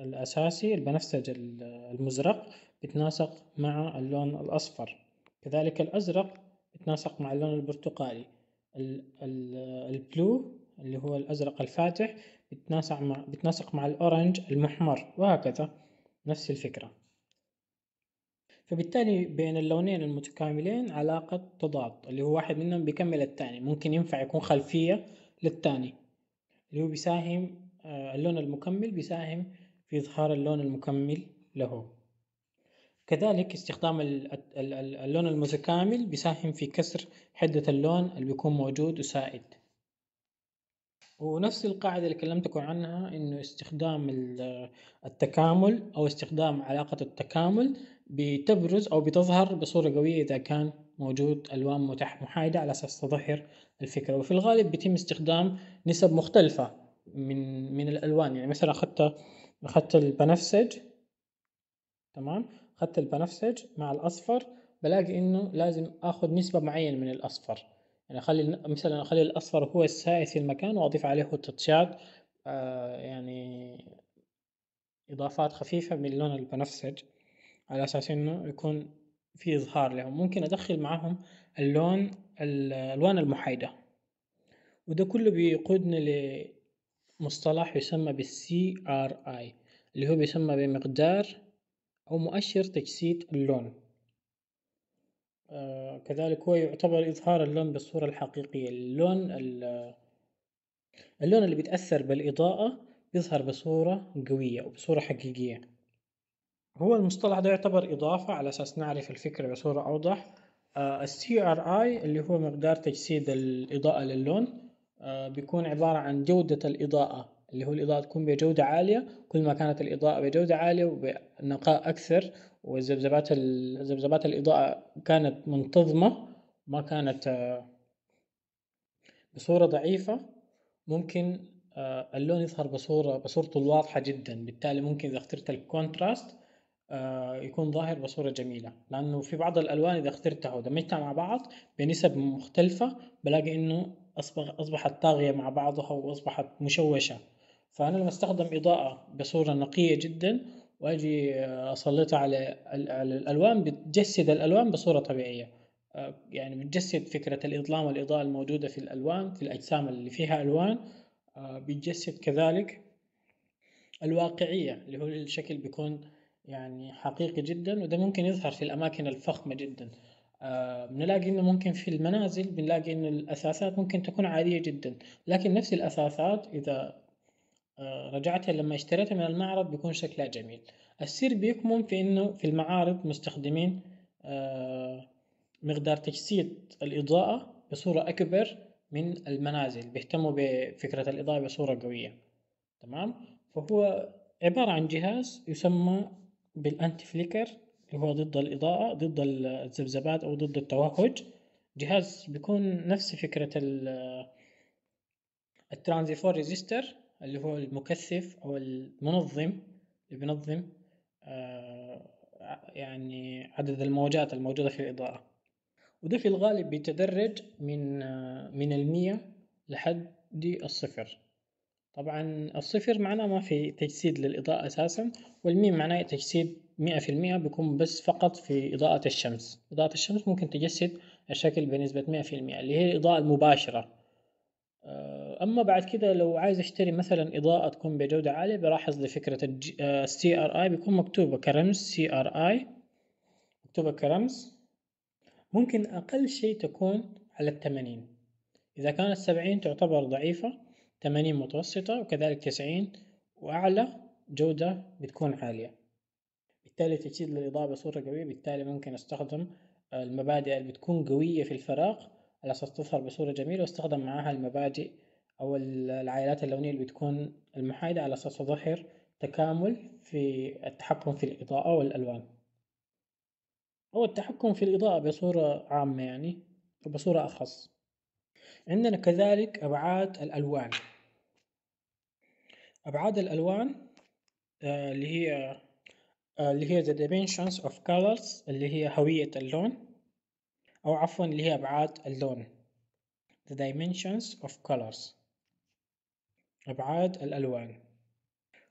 الأساسي البنفسج آه، المزرق بيتناسق مع اللون الأصفر كذلك الأزرق بيتناسق مع اللون البرتقالي آه، البلو اللي هو الأزرق الفاتح بتناسق مع بتناسق مع الأورنج المحمر وهكذا نفس الفكرة فبالتالي بين اللونين المتكاملين علاقة تضاد اللي هو واحد منهم بيكمل الثاني ممكن ينفع يكون خلفية للثاني اللي هو بيساهم آه، اللون المكمل بيساهم في إظهار اللون المكمل له كذلك استخدام اللون المتكامل بيساهم في كسر حدة اللون اللي بيكون موجود وسائد ونفس القاعدة اللي كلمتكم عنها إنه استخدام التكامل أو استخدام علاقة التكامل بتبرز أو بتظهر بصورة قوية إذا كان موجود ألوان محايدة على أساس تظهر الفكرة وفي الغالب بيتم استخدام نسب مختلفة من من الألوان يعني مثلا أخذت أخذت البنفسج تمام أخذت البنفسج مع الأصفر بلاقي إنه لازم آخذ نسبة معينة من الأصفر يعني اخلي مثلا اخلي الاصفر هو السائد في المكان واضيف عليه التاتشات آه، يعني اضافات خفيفه من اللون البنفسج على اساس انه يكون في اظهار لهم ممكن ادخل معهم اللون الالوان المحايده وده كله بيقودنا لمصطلح يسمى بال CRI اللي هو بيسمى بمقدار او مؤشر تجسيد اللون آه، كذلك هو يعتبر إظهار اللون بالصورة الحقيقية اللون اللون اللي بيتأثر بالإضاءة بيظهر بصورة قوية وبصورة حقيقية هو المصطلح ده يعتبر إضافة على أساس نعرف الفكرة بصورة أوضح آه، الـ CRI اللي هو مقدار تجسيد الإضاءة للون آه، بيكون عبارة عن جودة الإضاءة اللي هو الإضاءة تكون بجودة عالية كل ما كانت الإضاءة بجودة عالية وبنقاء أكثر والذبذبات ذبذبات الإضاءة كانت منتظمة ما كانت آه، بصورة ضعيفة ممكن آه، اللون يظهر بصورة بصورته الواضحة جدا بالتالي ممكن إذا اخترت الكونتراست آه، يكون ظاهر بصورة جميلة لأنه في بعض الألوان إذا اخترتها ودمجتها مع بعض بنسب مختلفة بلاقي إنه أصبح أصبحت طاغية مع بعضها وأصبحت مشوشة فانا لما استخدم اضاءه بصوره نقيه جدا واجي آه، اسلطها على على الالوان بتجسد الالوان بصوره طبيعيه آه، يعني بتجسد فكره الاظلام والاضاءه الموجوده في الالوان في الاجسام اللي فيها الوان آه، بتجسد كذلك الواقعيه اللي هو الشكل بيكون يعني حقيقي جدا وده ممكن يظهر في الاماكن الفخمه جدا بنلاقي انه ممكن في المنازل بنلاقي انه الاساسات ممكن تكون عاديه جدا لكن نفس الاساسات اذا آه، رجعتها لما اشتريتها من المعرض بيكون شكلها جميل السر بيكمن في انه في المعارض مستخدمين آه، مقدار تجسيد الاضاءة بصورة اكبر من المنازل بيهتموا بفكرة الاضاءة بصورة قوية تمام فهو عبارة عن جهاز يسمى بالانتي فليكر اللي هو ضد الإضاءة ضد الذبذبات أو ضد التوهج جهاز بيكون نفس فكرة الترانزيفور ريزيستر اللي هو المكثف أو المنظم اللي بينظم آه، يعني عدد الموجات الموجودة في الإضاءة وده في الغالب بيتدرج من آه، من المية لحد الصفر طبعا الصفر معناه ما في تجسيد للإضاءة أساسا والمية معناه تجسيد مئة في المئة بيكون بس فقط في إضاءة الشمس إضاءة الشمس ممكن تجسد الشكل بنسبة مئة في المئة اللي هي الإضاءة المباشرة آه، اما بعد كده لو عايز اشتري مثلا اضاءه تكون بجوده عاليه بلاحظ لفكره السي ار اي بيكون مكتوبه كرمز سي ار اي مكتوبه كرمز ممكن اقل شيء تكون على الثمانين اذا كانت سبعين تعتبر ضعيفه ثمانين متوسطه وكذلك تسعين واعلى جوده بتكون عاليه بالتالي تجسيد للاضاءه بصوره قويه بالتالي ممكن استخدم المبادئ اللي بتكون قويه في الفراغ على أساس تظهر بصورة جميلة واستخدم معاها المبادئ أو العائلات اللونية اللي بتكون المحايدة على أساس تظهر تكامل في التحكم في الإضاءة والألوان أو التحكم في الإضاءة بصورة عامة يعني وبصورة أخص عندنا كذلك أبعاد الألوان أبعاد الألوان آه، اللي هي آه، اللي هي the dimensions of colors اللي هي هوية اللون أو عفوا اللي هي أبعاد اللون the dimensions of colors أبعاد الألوان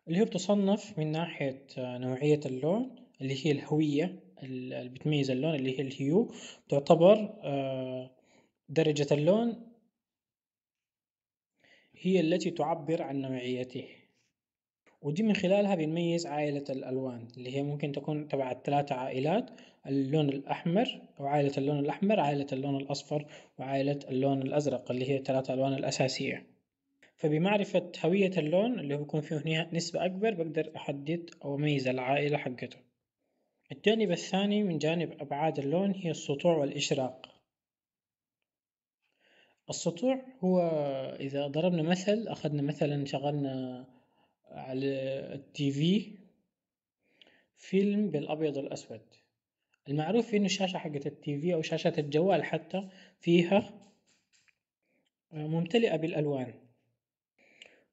اللي هي بتصنف من ناحية آه، نوعية اللون اللي هي الهوية اللي بتميز اللون اللي هي الهيو تعتبر آه، درجة اللون هي التي تعبر عن نوعيته ودي من خلالها بنميز عائلة الألوان اللي هي ممكن تكون تبع الثلاثة عائلات اللون الأحمر أو عائلة اللون الأحمر عائلة اللون الأصفر وعائلة اللون الأزرق اللي هي ثلاثة ألوان الأساسية فبمعرفة هوية اللون اللي هو فيه هنا نسبة أكبر بقدر أحدد أو أميز العائلة حقته الجانب الثاني من جانب أبعاد اللون هي السطوع والإشراق السطوع هو إذا ضربنا مثل أخذنا مثلا شغلنا على التي في فيلم بالأبيض والأسود المعروف إنه الشاشة حقت التي في أو شاشة الجوال حتى فيها آه، ممتلئة بالألوان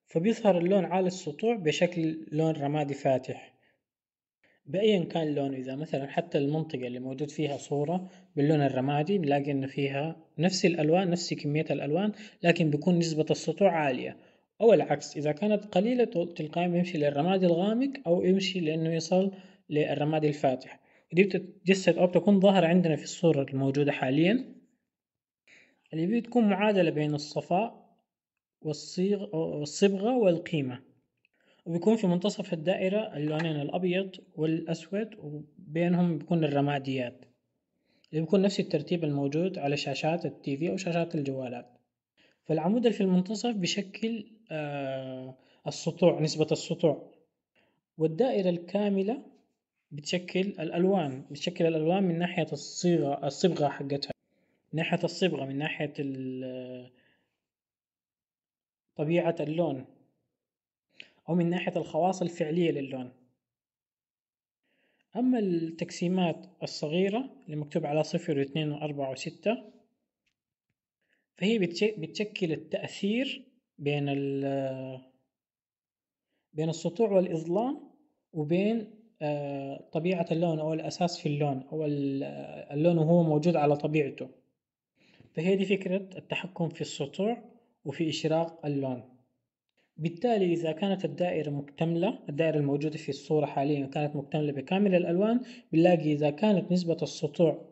فبيظهر اللون على السطوع بشكل لون رمادي فاتح بأيا كان لونه إذا مثلا حتى المنطقة اللي موجود فيها صورة باللون الرمادي بنلاقي إنه فيها نفس الألوان نفس كمية الألوان لكن بيكون نسبة السطوع عالية أو العكس إذا كانت قليلة تلقائيا يمشي للرمادي الغامق أو يمشي لأنه يصل للرمادي الفاتح دي بتتجسد أو بتكون ظاهرة عندنا في الصورة الموجودة حاليا اللي بتكون معادلة بين الصفاء والصيغ والصبغة والقيمة وبيكون في منتصف الدائرة اللونين الأبيض والأسود وبينهم بيكون الرماديات اللي بيكون نفس الترتيب الموجود على شاشات التي في أو شاشات الجوالات فالعمود اللي في المنتصف بشكل آه، السطوع نسبة السطوع والدائرة الكاملة بتشكل الألوان بتشكل الألوان من ناحية الصيغة الصبغة حقتها من ناحية الصبغة من ناحية طبيعة اللون أو من ناحية الخواص الفعلية للون أما التقسيمات الصغيرة اللي مكتوب على صفر واثنين وأربعة وستة فهي بتشكل التأثير بين بين السطوع والإظلام وبين آه، طبيعة اللون أو الأساس في اللون أو اللون وهو موجود على طبيعته فهي دي فكرة التحكم في السطوع وفي إشراق اللون بالتالي إذا كانت الدائرة مكتملة الدائرة الموجودة في الصورة حاليا كانت مكتملة بكامل الألوان بنلاقي إذا كانت نسبة السطوع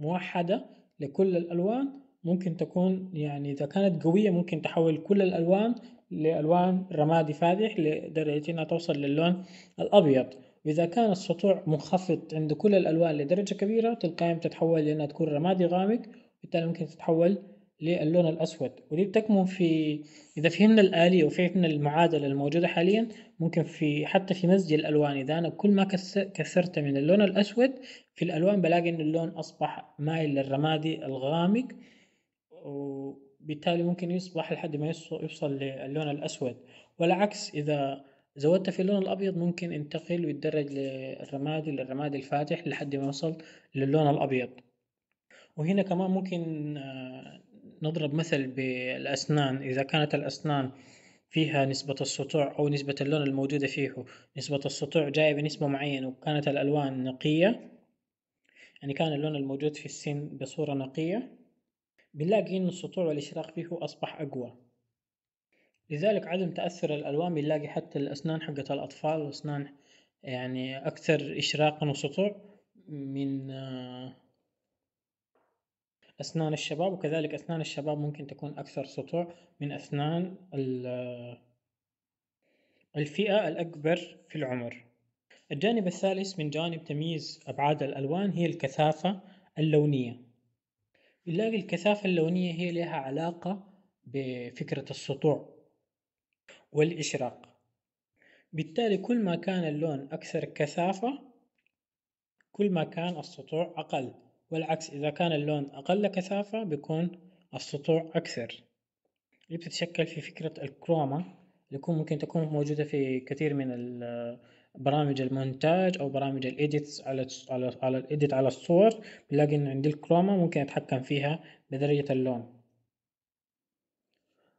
موحدة لكل الألوان ممكن تكون يعني إذا كانت قوية ممكن تحول كل الألوان لألوان رمادي فاتح لدرجة أنها توصل للون الأبيض وإذا كان السطوع منخفض عند كل الألوان لدرجة كبيرة تلقائيا بتتحول لأنها تكون رمادي غامق وبالتالي ممكن تتحول للون الأسود ودي بتكمن في إذا فهمنا الآلية وفهمنا المعادلة الموجودة حاليا ممكن في حتى في مزج الألوان إذا أنا كل ما كثرت من اللون الأسود في الألوان بلاقي إن اللون أصبح مايل للرمادي الغامق و بالتالي ممكن يصبح لحد ما يوصل للون الأسود والعكس إذا زودت في اللون الأبيض ممكن ينتقل ويتدرج للرمادي للرمادي الفاتح لحد ما يوصل للون الأبيض وهنا كمان ممكن آه، نضرب مثل بالأسنان إذا كانت الأسنان فيها نسبة السطوع أو نسبة اللون الموجودة فيه نسبة السطوع جاية بنسبة معينة وكانت الألوان نقية يعني كان اللون الموجود في السن بصورة نقية بنلاقي إن السطوع والإشراق فيه أصبح أقوى لذلك عدم تأثر الألوان بنلاقي حتى الأسنان حقت الأطفال الاسنان يعني أكثر إشراقا وسطوع من آه، أسنان الشباب وكذلك أسنان الشباب ممكن تكون أكثر سطوع من أسنان آه، الفئة الأكبر في العمر الجانب الثالث من جانب تمييز أبعاد الألوان هي الكثافة اللونية بنلاقي الكثافة اللونية هي لها علاقة بفكرة السطوع والإشراق بالتالي كل ما كان اللون أكثر كثافة كل ما كان السطوع أقل والعكس إذا كان اللون أقل كثافة بيكون السطوع أكثر اللي بتتشكل في فكرة الكروما اللي ممكن تكون موجودة في كثير من برامج المونتاج او برامج الايديتس على على الايديت على الصور بنلاقي ان عندي الكروما ممكن اتحكم فيها بدرجة اللون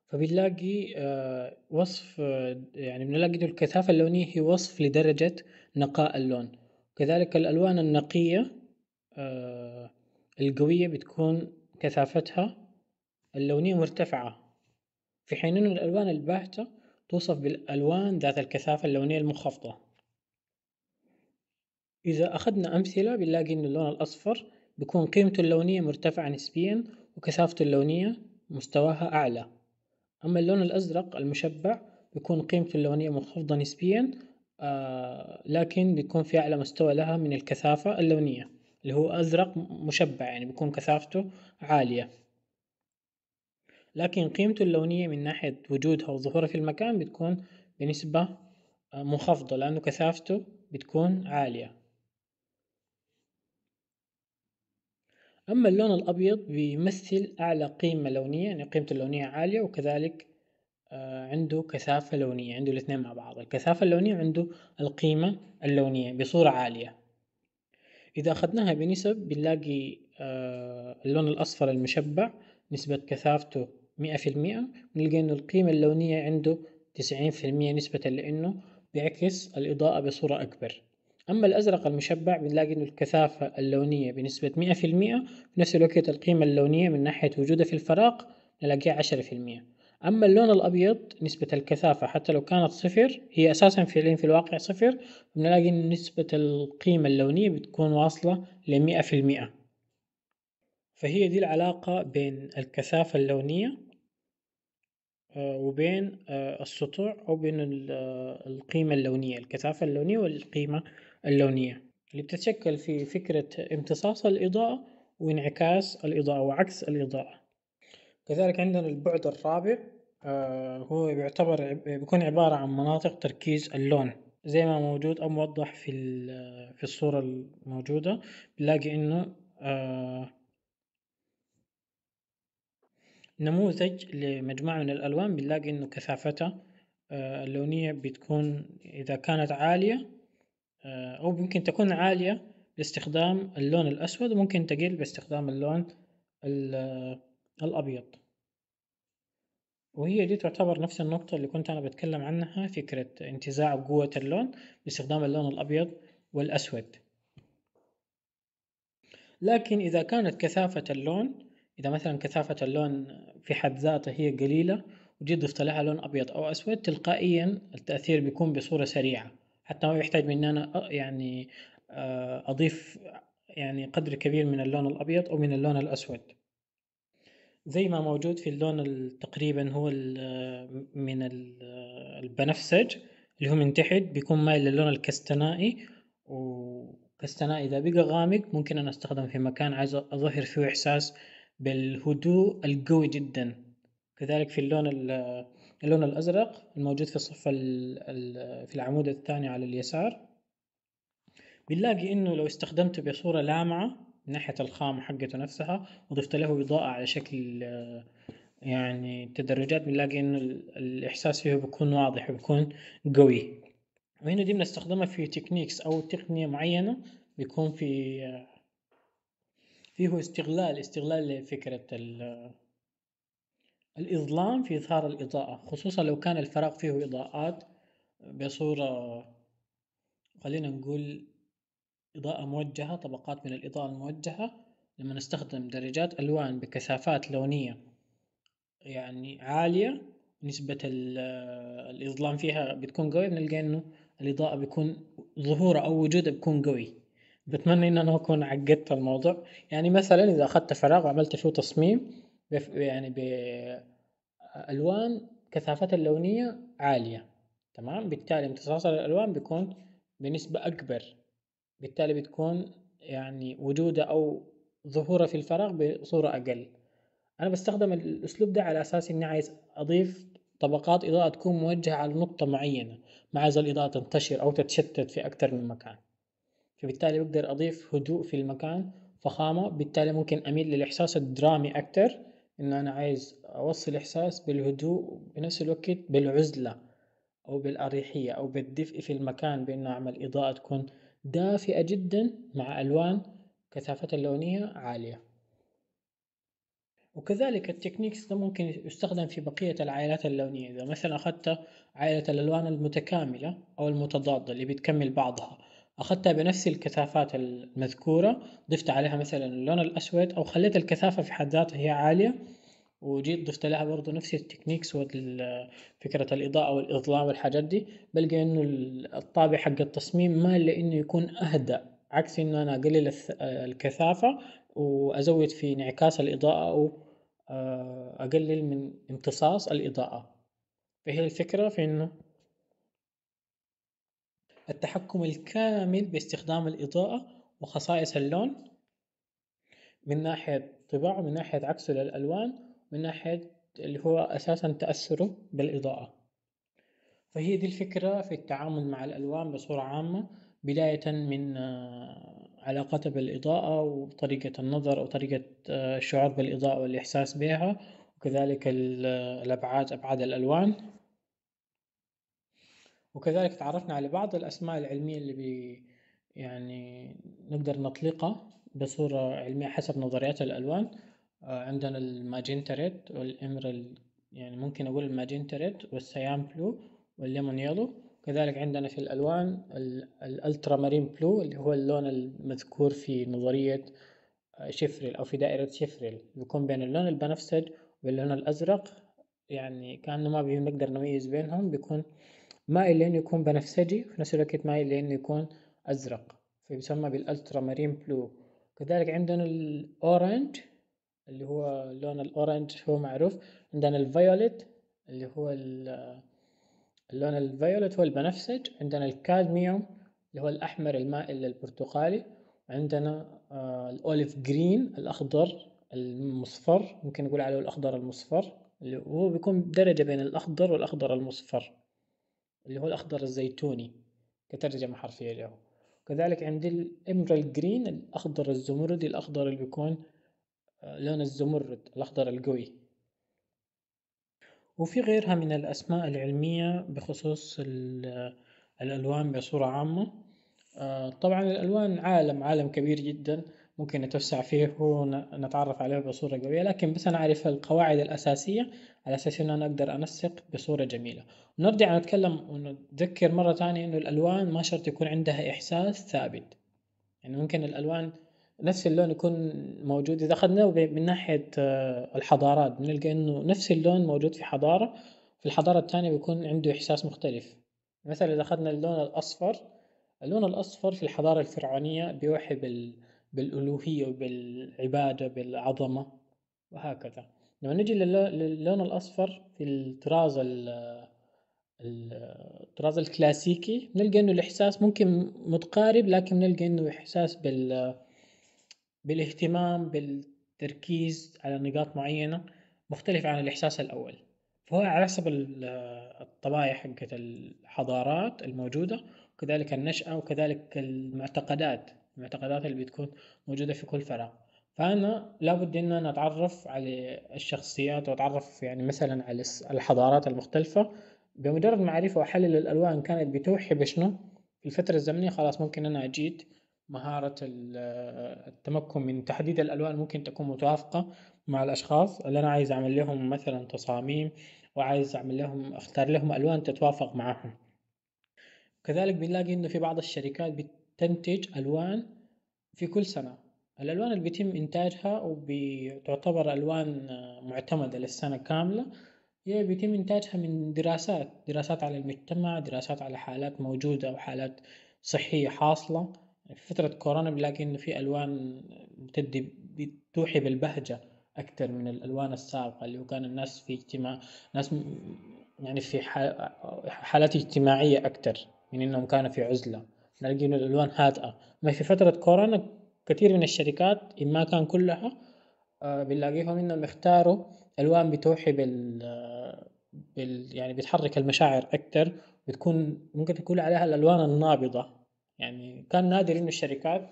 فبنلاقي آه، وصف آه، يعني بنلاقي الكثافة اللونية هي وصف لدرجة نقاء اللون كذلك الألوان النقية آه، القوية بتكون كثافتها اللونية مرتفعة في حين أن الألوان الباهتة توصف بالألوان ذات الكثافة اللونية المنخفضة إذا أخذنا أمثلة بنلاقي إن اللون الأصفر بيكون قيمته اللونية مرتفعة نسبيا وكثافته اللونية مستواها أعلى أما اللون الأزرق المشبع بيكون قيمته اللونية منخفضة نسبيا آه لكن بيكون في أعلى مستوى لها من الكثافة اللونية اللي هو أزرق مشبع يعني بيكون كثافته عالية لكن قيمته اللونية من ناحية وجودها وظهورها في المكان بتكون بنسبة آه، منخفضة لأنه كثافته بتكون عالية أما اللون الأبيض بيمثل أعلى قيمة لونية يعني قيمته اللونية عالية وكذلك آه، عنده كثافة لونية عنده الاثنين مع بعض الكثافة اللونية عنده القيمة اللونية بصورة عالية إذا أخذناها بنسب بنلاقي آه، اللون الأصفر المشبع نسبة كثافته مئة في المئة بنلقى إنه القيمة اللونية عنده تسعين في المئة نسبة لأنه بيعكس الإضاءة بصورة أكبر أما الأزرق المشبع بنلاقي إنه الكثافة اللونية بنسبة مئة في المئة نفس الوقت القيمة اللونية من ناحية وجوده في الفراغ نلاقيها عشرة في المئة أما اللون الأبيض نسبة الكثافة حتى لو كانت صفر هي أساسا فعليا في الواقع صفر بنلاقي إن نسبة القيمة اللونية بتكون واصلة لمئة في المئة فهي دي العلاقة بين الكثافة اللونية آه، وبين آه، السطوع أو بين آه، القيمة اللونية الكثافة اللونية والقيمة اللونية اللي بتتشكل في فكرة امتصاص الإضاءة وانعكاس الإضاءة وعكس الإضاءة كذلك عندنا البعد الرابع آه، هو بيعتبر بيكون عبارة عن مناطق تركيز اللون زي ما موجود أو موضح في في الصورة الموجودة بنلاقي إنه آه، نموذج لمجموعة من الألوان بنلاقي إنه كثافتها آه، اللونية بتكون إذا كانت عالية آه، أو ممكن تكون عالية باستخدام اللون الأسود وممكن تقل باستخدام اللون آه، الأبيض وهي دي تعتبر نفس النقطة اللي كنت أنا بتكلم عنها فكرة انتزاع قوة اللون باستخدام اللون الأبيض والأسود لكن إذا كانت كثافة اللون إذا مثلا كثافة اللون في حد ذاته هي قليلة وجيت ضفت لها لون أبيض أو أسود تلقائيا التأثير بيكون بصورة سريعة حتى هو يحتاج مني أنا يعني آه، أضيف يعني قدر كبير من اللون الأبيض أو من اللون الأسود زي ما موجود في اللون تقريبا هو الـ آه، من الـ آه، البنفسج اللي هو من تحت بيكون مايل للون الكستنائي وكستنائي إذا بقى غامق ممكن أنا أستخدم في مكان عايز أظهر فيه إحساس بالهدوء القوي جدا كذلك في اللون اللون الأزرق الموجود في الصفة في العمود الثاني على اليسار بنلاقي إنه لو استخدمته بصورة لامعة من ناحية الخامة حقته نفسها وضفت له إضاءة على شكل يعني تدرجات بنلاقي إنه الإحساس فيه بيكون واضح وبيكون قوي وهنا دي بنستخدمها في تكنيكس أو تقنية معينة بيكون في فيه استغلال استغلال لفكرة الإظلام في إظهار الإضاءة خصوصا لو كان الفراغ فيه إضاءات بصورة خلينا نقول إضاءة موجهة طبقات من الإضاءة الموجهة لما نستخدم درجات ألوان بكثافات لونية يعني عالية نسبة الإظلام فيها بتكون قوية بنلقى إنه الإضاءة بيكون ظهوره أو وجوده بيكون قوي بتمنى إن أنا أكون عقدت الموضوع يعني مثلا إذا أخذت فراغ وعملت فيه تصميم يعني بألوان كثافتها اللونية عالية تمام بالتالي امتصاص الألوان بيكون بنسبة أكبر بالتالي بتكون يعني وجوده أو ظهوره في الفراغ بصورة أقل أنا بستخدم الأسلوب ده على أساس إني عايز أضيف طبقات إضاءة تكون موجهة على نقطة معينة ما عايز الإضاءة تنتشر أو تتشتت في أكثر من مكان فبالتالي بقدر أضيف هدوء في المكان فخامة بالتالي ممكن أميل للإحساس الدرامي اكثر انه انا عايز اوصل احساس بالهدوء وبنفس الوقت بالعزلة او بالاريحية او بالدفء في المكان بانه اعمل اضاءة تكون دافئة جدا مع الوان كثافتها اللونية عالية وكذلك التكنيكس ده ممكن يستخدم في بقية العائلات اللونية إذا مثلا أخذت عائلة الألوان المتكاملة أو المتضادة اللي بتكمل بعضها اخذتها بنفس الكثافات المذكوره ضفت عليها مثلا اللون الاسود او خليت الكثافه في حد ذاتها هي عاليه وجيت ضفت لها برضه نفس التكنيكس فكرة الإضاءة والإظلام والحاجات دي بلقى إنه الطابع حق التصميم إلا لإنه يكون أهدى عكس إنه أنا أقلل الكثافة وأزود في انعكاس الإضاءة أو آه، أقلل من امتصاص الإضاءة فهي الفكرة في إنه التحكم الكامل باستخدام الإضاءة وخصائص اللون من ناحية طباعه من ناحية عكسه للألوان من ناحية اللي هو أساسا تأثره بالإضاءة فهي دي الفكرة في التعامل مع الألوان بصورة عامة بداية من آه، علاقتها بالإضاءة وطريقة النظر أو طريقة آه، الشعور بالإضاءة والإحساس بها وكذلك آه، الأبعاد أبعاد الألوان وكذلك تعرفنا على بعض الأسماء العلمية اللي بي يعني نقدر نطلقها بصورة علمية حسب نظريات الألوان آه، عندنا الماجنتا ريد والإمرال يعني ممكن أقول الماجنتا ريد والسيان بلو والليمون يلو كذلك عندنا في الألوان الألترا مارين بلو اللي هو اللون المذكور في نظرية آه، شفرل أو في دائرة شفرل يكون بين اللون البنفسج واللون الأزرق يعني كأنه ما بنقدر نميز بينهم بيكون مائل لأنه يكون بنفسجي وفي نفس الوقت مائل لأنه يكون أزرق فيسمى بالألترا مارين بلو كذلك عندنا الأورنج اللي هو لون الأورنج هو معروف عندنا الفيوليت اللي هو اللون الفيوليت هو البنفسج عندنا الكادميوم اللي هو الأحمر المائل للبرتقالي عندنا آه، الأوليف جرين الأخضر المصفر ممكن نقول عليه الأخضر المصفر اللي هو بيكون درجة بين الأخضر والأخضر المصفر اللي هو الأخضر الزيتوني كترجمة حرفية له كذلك عندي الإمرال جرين الأخضر الزمردي الأخضر اللي بيكون آه، لون الزمرد الأخضر القوي وفي غيرها من الأسماء العلمية بخصوص آه، الألوان بصورة عامة آه، طبعا الألوان عالم عالم كبير جدا ممكن نتوسع فيه ونتعرف عليه بصورة قوية لكن بس أنا أعرف القواعد الأساسية على أساس إن أنا أقدر أنسق بصورة جميلة ونرجع نتكلم ونتذكر مرة ثانية إنه الألوان ما شرط يكون عندها إحساس ثابت يعني ممكن الألوان نفس اللون يكون موجود إذا أخذناه من ناحية آه، الحضارات بنلقى إنه نفس اللون موجود في حضارة في الحضارة الثانية بيكون عنده إحساس مختلف مثلا إذا أخذنا اللون الأصفر اللون الأصفر في الحضارة الفرعونية بيوحي بال بالالوهيه وبالعباده بالعظمه وهكذا لما نجي للون الاصفر في الطراز الطراز الكلاسيكي نلقى انه الاحساس ممكن متقارب لكن بنلقى انه احساس بال بالاهتمام بالتركيز على نقاط معينه مختلف عن الاحساس الاول فهو على حسب الطبايع حقت الحضارات الموجوده وكذلك النشأة وكذلك المعتقدات المعتقدات اللي بتكون موجودة في كل فرع فأنا لابد إن أنا أتعرف على الشخصيات وأتعرف يعني مثلا على الحضارات المختلفة بمجرد معرفة وأحلل الألوان كانت بتوحي بشنو في الفترة الزمنية خلاص ممكن أنا أجيد مهارة التمكن من تحديد الألوان ممكن تكون متوافقة مع الأشخاص اللي أنا عايز أعمل لهم مثلا تصاميم وعايز أعمل لهم أختار لهم ألوان تتوافق معهم كذلك بنلاقي إنه في بعض الشركات تنتج الوان في كل سنه الالوان اللي بيتم انتاجها وبتعتبر الوان معتمده للسنه كامله هي بيتم انتاجها من دراسات دراسات على المجتمع دراسات على حالات موجوده او حالات صحيه حاصله يعني في فترة كورونا بنلاقي إنه في ألوان بتدي بتوحي بالبهجة أكتر من الألوان السابقة اللي كان الناس في اجتماع ناس يعني في حالات اجتماعية أكتر من إنهم كانوا في عزلة انه الالوان هادئه ما في فتره كورونا كثير من الشركات إن ما كان كلها آه، بنلاقيهم انهم اختاروا الوان بتوحي بال آه، بال يعني بتحرك المشاعر اكثر بتكون ممكن تكون عليها الالوان النابضه يعني كان نادر انه الشركات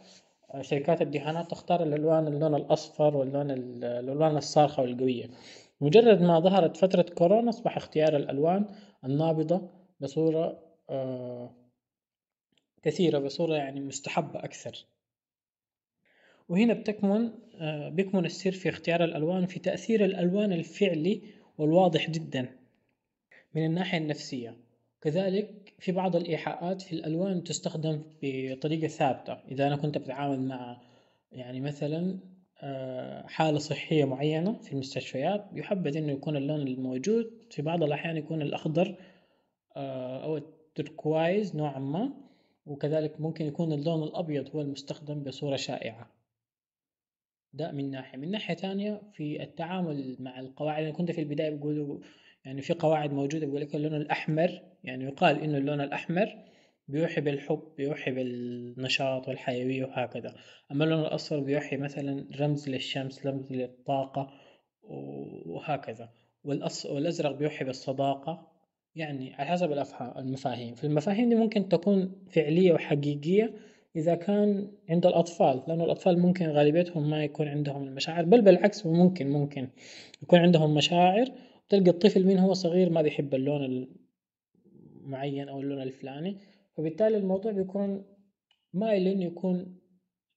آه، شركات الدهانات تختار الالوان اللون الاصفر واللون الالوان الصارخه والقويه مجرد ما ظهرت فتره كورونا اصبح اختيار الالوان النابضه بصوره كثيرة بصورة يعني مستحبة أكثر وهنا بتكمن آه، بيكمن السر في اختيار الألوان في تأثير الألوان الفعلي والواضح جدا من الناحية النفسية كذلك في بعض الإيحاءات في الألوان تستخدم بطريقة ثابتة إذا أنا كنت بتعامل مع يعني مثلا آه، حالة صحية معينة في المستشفيات يحبذ أنه يكون اللون الموجود في بعض الأحيان يكون الأخضر آه، أو التركوايز نوعا ما وكذلك ممكن يكون اللون الأبيض هو المستخدم بصورة شائعة ده من ناحية من ناحية ثانية في التعامل مع القواعد أنا كنت في البداية بقولوا يعني في قواعد موجودة بيقول لك اللون الأحمر يعني يقال إنه اللون الأحمر بيوحي بالحب بيوحي بالنشاط والحيوية وهكذا أما اللون الأصفر بيوحي مثلا رمز للشمس رمز للطاقة وهكذا والأزرق بيوحي بالصداقة يعني على حسب الأفهام المفاهيم فالمفاهيم دي ممكن تكون فعلية وحقيقية إذا كان عند الأطفال لأنه الأطفال ممكن غالبيتهم ما يكون عندهم المشاعر بل بالعكس ممكن ممكن يكون عندهم مشاعر تلقى الطفل من هو صغير ما بيحب اللون المعين أو اللون الفلاني فبالتالي الموضوع بيكون مايل إنه يكون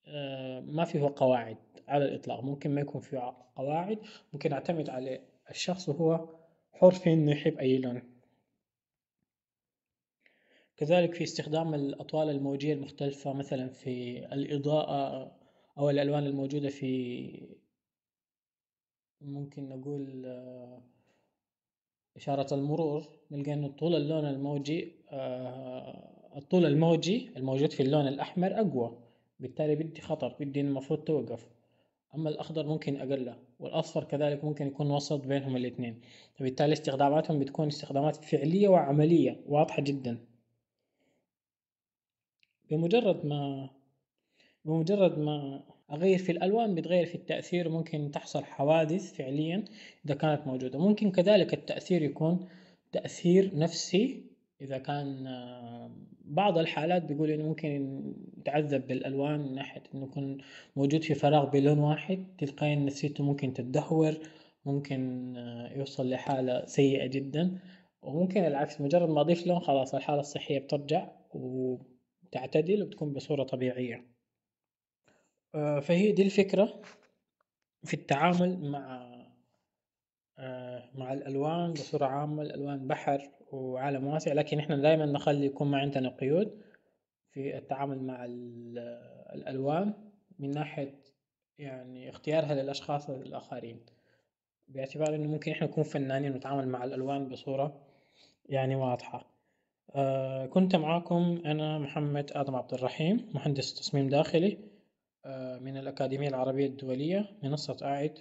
آه، ما فيه قواعد على الإطلاق ممكن ما يكون فيه قواعد ممكن أعتمد على الشخص وهو حر في إنه يحب أي لون كذلك في استخدام الأطوال الموجية المختلفة مثلا في الإضاءة أو الألوان الموجودة في ممكن نقول آه، إشارة المرور نلقى أن طول اللون الموجي آه، الطول الموجي الموجود في اللون الأحمر أقوى بالتالي بدي خطر بدي المفروض توقف أما الأخضر ممكن أقله والأصفر كذلك ممكن يكون وسط بينهم الاثنين فبالتالي استخداماتهم بتكون استخدامات فعلية وعملية واضحة جدا بمجرد ما بمجرد ما أغير في الألوان بتغير في التأثير ممكن تحصل حوادث فعليا إذا كانت موجودة ممكن كذلك التأثير يكون تأثير نفسي إذا كان آه، بعض الحالات بيقول إنه ممكن تعذب بالألوان من ناحية إنه يكون موجود في فراغ بلون واحد تلقائيا نفسيته ممكن تتدهور ممكن آه، يوصل لحالة سيئة جدا وممكن العكس مجرد ما أضيف لون خلاص الحالة الصحية بترجع و تعتدل وتكون بصورة طبيعية آه، فهي دي الفكرة في التعامل مع آه، مع الألوان بصورة عامة الألوان بحر وعالم واسع لكن احنا دائما نخلي يكون ما عندنا قيود في التعامل مع آه، الألوان من ناحية يعني اختيارها للأشخاص الآخرين باعتبار إنه ممكن احنا نكون فنانين ونتعامل مع الألوان بصورة يعني واضحة آه، كنت معاكم أنا محمد آدم عبد الرحيم مهندس تصميم داخلي آه، من الأكاديمية العربية الدولية منصة قاعد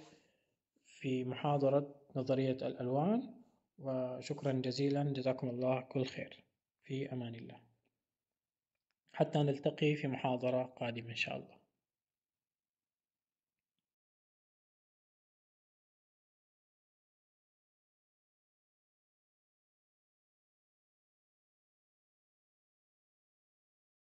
في محاضرة نظرية الألوان وشكرا جزيلا جزاكم الله كل خير في أمان الله حتى نلتقي في محاضرة قادمة إن شاء الله